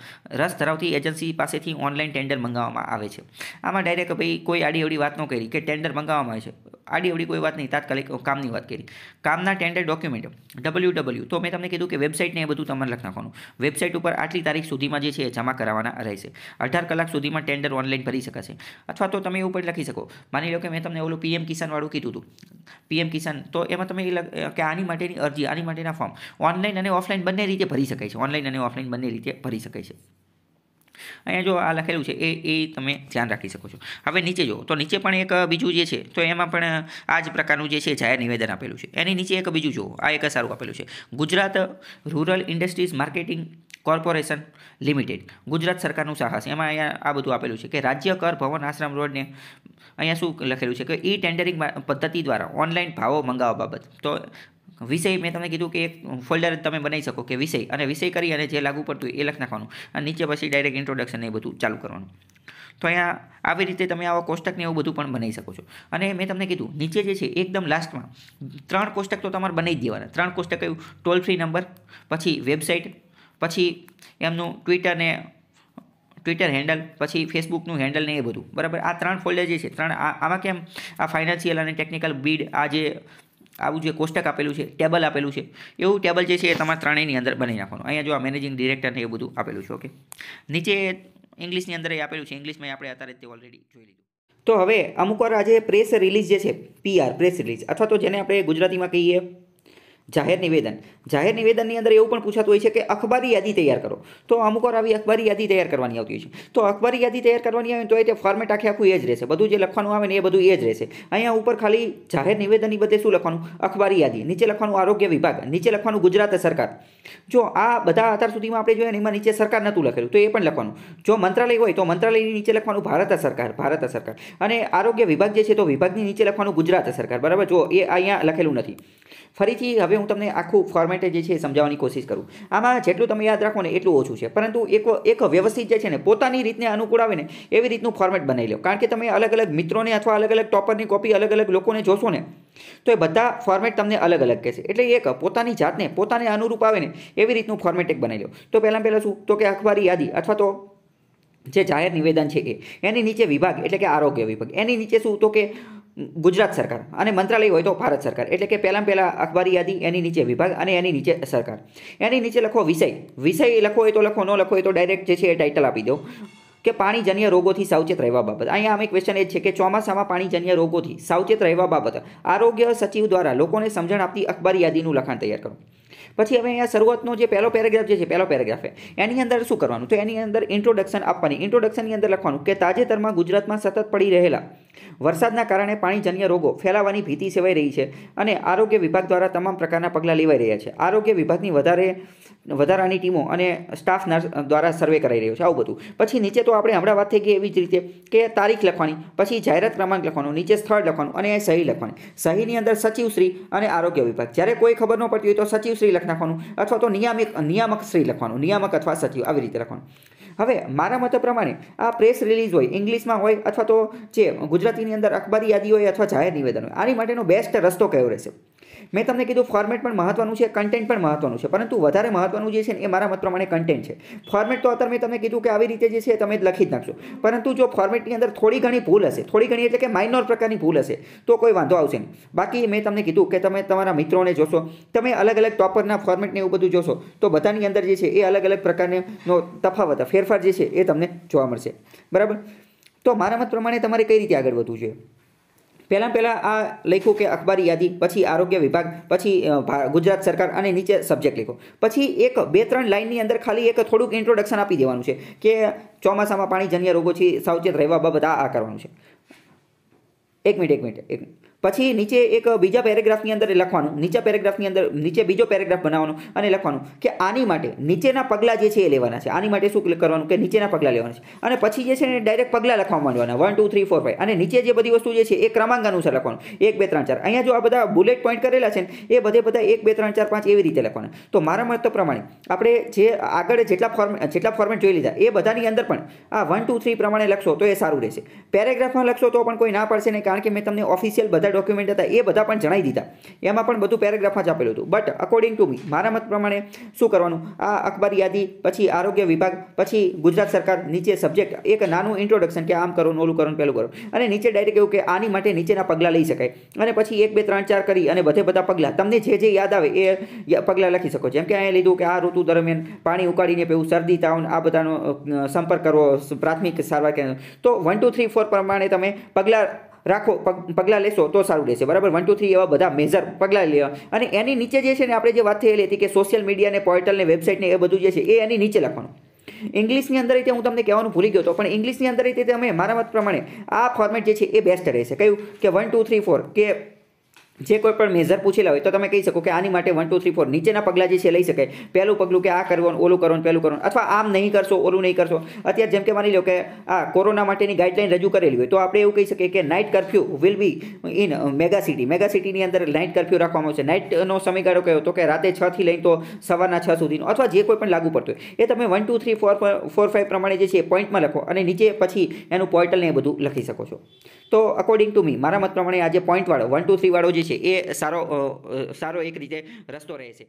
રસ ધરાવતી એજન્સી પાસેથી ઓનલાઈન ટેન્ડર મંગાવવામાં આવે છે આમાં ડાયરેક્ટ ભાઈ કોઈ આડી અવડી વાત ન કરી કે ટેન્ડર મંગાવવામાં આવે છે આડી અવડી કોઈ વાત નહીં તાત્કાલિક કામની વાત કરી કામના ટેન્ડર ડોક્યુમેન્ટ ડબલ્યુ ડબલ્યુ તો મેં તમને કીધું કે વેબસાઇટને એ બધું તમારે લખી નાખવાનું વેબસાઇટ ઉપર આટલી તારીખ સુધીમાં જે છે એ જમા કરાવવાના રહેશે અઢાર કલાક સુધીમાં ટેન્ડર ઓનલાઈન ભરી શકાશે અથવા તો તમે એવું ઉપર લખી શકો માની લો કે મેં તમને ઓલું પીએમ કિસાનવાળું કીધું હતું પીએમ કિસાન તો એમાં તમે એ કે આની માટેની અરજી આની માટેના ફોર્મ ઓનલાઈન અને ઓફલાઈન બંને રીતે ભરી શકાય છે ઓનલાઈન અને ઓફલાઈન બંને રીતે ભરી શકાય છે અહીંયા જો આ લખેલું છે એ એ તમે ધ્યાન રાખી શકો છો હવે નીચે જો તો નીચે પણ એક બીજું જે છે તો એમાં પણ આ જ પ્રકારનું જે છે જાહેર નિવેદન આપેલું છે એની નીચે એક બીજું જો આ એક સારું આપેલું છે Gujarat rural industries marketing corporation limited Gujarat સરકારનું સાહસ એમાં અહીંયા આ બધું આપેલું છે કે રાજ્ય કર ભવન આશ્રમ રોડને અહીંયા શું લખેલું છે કે ઈ ટેન્ડરિંગ પદ્ધતિ દ્વારા ઓનલાઈન ભાવો મંગાવવા બાબત તો વિષય મેં તમને કીધું કે એક ફોલ્ડર તમે બનાવી શકો કે વિષય અને વિષય કરી અને જે લાગુ પડતું એ લખ નાખવાનું અને નીચે પછી ડાયરેક્ટ ઇન્ટ્રોડક્શન એ બધું ચાલુ કરવાનું તો અહીંયા આવી રીતે તમે આવા કોષ્ટકને એવું બધું પણ બનાવી શકો છો અને મેં તમને કીધું નીચે જે છે એકદમ લાસ્ટમાં ત્રણ કોષ્ટક તો તમારે બનાવી દેવાના ત્રણ કોષ્ટક કયું ટોલ ફ્રી નંબર પછી વેબસાઇટ પછી એમનું ટ્વિટર ને ટ્વિટર હેન્ડલ પછી ફેસબુકનું હેન્ડલ ને એ બધું બરાબર આ ત્રણ ફોલ્ડર જે છે ત્રણ આમાં કેમ આ ફાઇનાન્શિયલ અને ટેકનિકલ બીડ આ જે આવું જે કોષ્ટક આપેલું છે ટેબલ આપેલું છે એવું ટેબલ જે છે એ તમારા ત્રણેયની અંદર બનાવી નાખવાનું અહીંયા જો આ મેનેજિંગ ડિરેક્ટરને એ બધું આપેલું છે ઓકે નીચે ઇંગ્લિશની અંદર એ આપેલું છે ઇંગ્લિશમાં આપણે અત્યારે તે ઓલરેડી જોઈ લીધું તો હવે અમુક વાર આજે પ્રેસ રિલીઝ જે છે પીઆર પ્રેસ રિલીઝ અથવા તો જેને આપણે ગુજરાતીમાં કહીએ જાહેર નિવેદન જાહેર નિવેદનની અંદર એવું પણ પૂછાતું હોય છે કે અખબારી યાદી તૈયાર કરો તો અમુક વાર આવી અખબારી યાદી તૈયાર કરવાની આવતી હોય છે તો અખબારી યાદી તૈયાર કરવાની આવે તો એ ફોર્મેટ આખે આખું એ જ રહેશે બધું જે લખવાનું આવે ને એ બધું એ જ રહેશે અહીંયા ઉપર ખાલી જાહેર નિવેદનની બધે શું લખવાનું અખબારી યાદી નીચે લખવાનું આરોગ્ય વિભાગ નીચે લખવાનું ગુજરાત સરકાર જો આ બધા અત્યાર સુધીમાં આપણે જોઈએ ને એમાં નીચે સરકાર નહોતું લખેલું તો એ પણ લખવાનું જો મંત્રાલય હોય તો મંત્રાલયની નીચે લખવાનું ભારત સરકાર ભારત સરકાર અને આરોગ્ય વિભાગ જે છે તો વિભાગની નીચે લખવાનું ગુજરાત સરકાર બરાબર જો એ અહીંયા લખેલું નથી ફરીથી હવે હવે હું તમને આખું ફોર્મેટ જે છે એ સમજાવવાની કોશિશ કરું આમાં જેટલું તમે યાદ રાખો ને એટલું ઓછું છે પરંતુ એક એક વ્યવસ્થિત જે છે ને પોતાની રીતને અનુકૂળ આવે ને એવી રીતનું ફોર્મેટ બનાવી લો કારણ કે તમે અલગ અલગ મિત્રોને અથવા અલગ અલગ ટોપરની કોપી અલગ અલગ લોકોને જોશો ને તો એ બધા ફોર્મેટ તમને અલગ અલગ કહેશે એટલે એક પોતાની જાતને પોતાને અનુરૂપ આવે ને એવી રીતનું ફોર્મેટ એક બનાવી લો તો પહેલાં પહેલાં શું તો કે અખબારી યાદી અથવા તો જે જાહેર નિવેદન છે એ એની નીચે વિભાગ એટલે કે આરોગ્ય વિભાગ એની નીચે શું તો કે ગુજરાત સરકાર અને મંત્રાલય હોય તો ભારત સરકાર એટલે કે પહેલાં પહેલાં અખબારી યાદી એની નીચે વિભાગ અને એની નીચે સરકાર એની નીચે લખો વિષય વિષય લખો હોય તો લખો ન લખો હોય તો ડાયરેક્ટ જે છે એ ટાઇટલ આપી દો કે પાણીજન્ય રોગોથી સાવચેત રહેવા બાબત અહીંયા આમ એક ક્વેશ્ચન એ છે કે ચોમાસામાં પાણીજન્ય રોગોથી સાવચેત રહેવા બાબત આરોગ્ય સચિવ દ્વારા લોકોને સમજણ આપતી અખબારી યાદીનું લખાણ તૈયાર કરો પછી હવે અહીંયા શરૂઆતનો જે પહેલો પેરેગ્રાફ જે છે પહેલો પેરેગ્રાફ એની અંદર શું કરવાનું તો એની અંદર ઇન્ટ્રોડક્શન આપવાની ઇન્ટ્રોડક્શનની અંદર લખવાનું કે તાજેતરમાં ગુજરાતમાં સતત પડી રહેલા વરસાદના કારણે પાણીજન્ય રોગો ફેલાવાની ભીતિ સેવાઈ રહી છે અને આરોગ્ય વિભાગ દ્વારા તમામ પ્રકારના પગલાં લેવાઈ રહ્યા છે આરોગ્ય વિભાગની વધારે વધારાની ટીમો અને સ્ટાફ નર્સ દ્વારા સર્વે કરાઈ રહ્યો છે આવું બધું પછી નીચે તો આપણે હમણાં વાત થઈ ગઈ એવી જ રીતે કે તારીખ લખવાની પછી જાહેરાત ક્રમાંક લખવાનો નીચે સ્થળ લખવાનું અને સહી લખવાની સહીની અંદર સચિવશ્રી અને આરોગ્ય વિભાગ જ્યારે કોઈ ખબર ન પડતી હોય તો સચિવશ્રી લખ નાખવાનું અથવા તો નિયામિક નિયામક શ્રી લખવાનું નિયામક અથવા સચિવ આવી રીતે લખવાનું હવે મારા મત પ્રમાણે આ પ્રેસ રિલીઝ હોય ઇંગ્લિશમાં હોય અથવા તો જે ગુજરાતીની અંદર અખબારી યાદી હોય અથવા જાહેર નિવેદન હોય આની માટેનો બેસ્ટ રસ્તો કયો રહેશે મેં તમને કીધું ફોર્મેટ પણ મહત્વનું છે કન્ટેન્ટ પણ મહત્વનું છે પરંતુ વધારે મહત્વનું જે છે એ મારા મત પ્રમાણે કન્ટેન્ટ છે ફોર્મેટ તો અત્યારે મેં તમને કીધું કે આવી રીતે જે છે તમે લખી જ નાખશો પરંતુ જો ફોર્મેટની અંદર થોડી ઘણી ભૂલ હશે થોડી ઘણી એટલે કે માઇનોર પ્રકારની ભૂલ હશે તો કોઈ વાંધો આવશે નહીં બાકી મેં તમને કીધું કે તમે તમારા મિત્રોને જોશો તમે અલગ અલગ ટોપરના ફોર્મેટને એવું બધું જોશો તો બધાની અંદર જે છે એ અલગ અલગ પ્રકારનો તફાવત ફેરફાર જે છે એ તમને જોવા મળશે બરાબર તો મારા મત પ્રમાણે તમારે કઈ રીતે આગળ વધવું જોઈએ પહેલાં પહેલાં આ લખ્યું કે અખબારી યાદી પછી આરોગ્ય વિભાગ પછી ગુજરાત સરકાર અને નીચે સબ્જેક્ટ લખો પછી એક બે ત્રણ લાઇનની અંદર ખાલી એક થોડુંક ઇન્ટ્રોડક્શન આપી દેવાનું છે કે ચોમાસામાં પાણીજન્ય રોગોથી સાવચેત રહેવા બાબત આ આ કરવાનું છે એક મિનિટ એક મિનિટ એક મિનિટ પછી નીચે એક બીજા પેરેગ્રાફની અંદર લખવાનું નીચે પેરેગ્રાફની અંદર નીચે બીજો પેરેગ્રાફ બનાવવાનો અને લખવાનું કે આની માટે નીચેના પગલાં જે છે એ લેવાના છે આની માટે શું કરવાનું કે નીચેના પગલાં લેવાના છે અને પછી જે છે ને ડાયરેક્ટ પગલાં લખવા માંડવાના one two three four five અને નીચે જે બધી વસ્તુ જે છે એ ક્રમાંક અનુસાર લખવાનું એક બે ત્રણ ચાર અહીંયા જો આ બધા બુલેટ પોઈન્ટ કરેલા છે ને એ બધે બધા એક બે ત્રણ ચાર પાંચ એવી રીતે લખવાના તો મારા મત પ્રમાણે આપણે જે આગળ જેટલા ફોર્મ જેટલા ફોર્મેટ જોઈ લીધા એ બધાની અંદર પણ આ વન ટુ થ્રી પ્રમાણે લખશો તો એ સારું રહેશે પેરેગ્રાફમાં લખશો તો પણ કોઈ ના પડશે નહીં કારણ કે મેં તમને ઓફિશિયલ બધા ડોક્યુમેન્ટ હતા એ બધા પણ જણાવી દીધા એમાં પણ બધું પેરેગ્રાફમાં જ આપેલું હતું બટ અકોર્ડિંગ ટુ મી મારા મત પ્રમાણે શું કરવાનું આ અખબાર યાદી પછી આરોગ્ય વિભાગ પછી ગુજરાત સરકાર નીચે સબ્જેક્ટ એક નાનું ઇન્ટ્રોડક્શન કે આમ કરો નોલું કરો પેલું કરો અને નીચે ડાયરેક્ટ એવું કે આની માટે નીચેના પગલાં લઈ શકાય અને પછી એક બે ત્રણ ચાર કરી અને બધે બધા પગલાં તમને જે જે યાદ આવે એ પગલાં લખી શકો જેમ કે અહીંયા લીધું કે આ ઋતુ દરમિયાન પાણી ઉકાળીને પેવું શરદી તાવ આ બધાનો સંપર્ક કરવો પ્રાથમિક સારવાર કેન્દ્ર તો વન ટુ થ્રી ફોર પ્રમાણે તમે પગલાં રાખો પગલાં લેશો તો સારું રહેશે બરાબર વન ટુ થ્રી એવા બધા મેજર પગલાં લેવા અને એની નીચે જે છે ને આપણે જે વાત થયેલી હતી કે સોશિયલ મીડિયાને પોર્ટલને વેબસાઇટને એ બધું જે છે એ એની નીચે લખવાનું ઇંગ્લિશની અંદર રીતે હું તમને કહેવાનું ભૂલી ગયો હતો પણ ઇંગ્લિશની અંદર રીતે તમે મારા મત પ્રમાણે આ ફોર્મેટ જે છે એ બેસ્ટ રહેશે કહ્યું કે વન ટુ થ્રી ફોર કે જે કોઈ પણ મેજર પૂછેલા હોય તો તમે કહી શકો કે આની માટે વન ટુ થ્રી ફોર નીચેના પગલાં જે છે લઈ શકે પહેલું પગલું કે આ કરવાનું ઓલું કરવાનું પહેલું કરવાનું અથવા આમ નહીં કરશો ઓલું નહીં કરશો અત્યારે જેમ કે માની લો કે આ કોરોના માટેની ગાઈડલાઇન રજૂ કરેલી હોય તો આપણે એવું કહી શકીએ કે night curfew will be in mega city mega સિટીની અંદર નાઇટ કરફ્યુ રાખવામાં આવશે નાઇટનો સમયગાળો કહ્યો તો કે રાતે છથી લઈને તો સવારના છ સુધીનો અથવા જે કોઈ પણ લાગુ પડતું હોય એ તમે one two three four four five પ્રમાણે જે છે એ પોઈન્ટમાં લખો અને નીચે પછી એનું પોર્ટલને એ બધું લખી શકો છો તો અકોર્ડિંગ ટુ મી મારા મત પ્રમાણે આ જે પોઈન્ટવાળો વન ટુ થ્રીવાળો જે છે એ સારો સારો એક રીતે રસ્તો રહે છે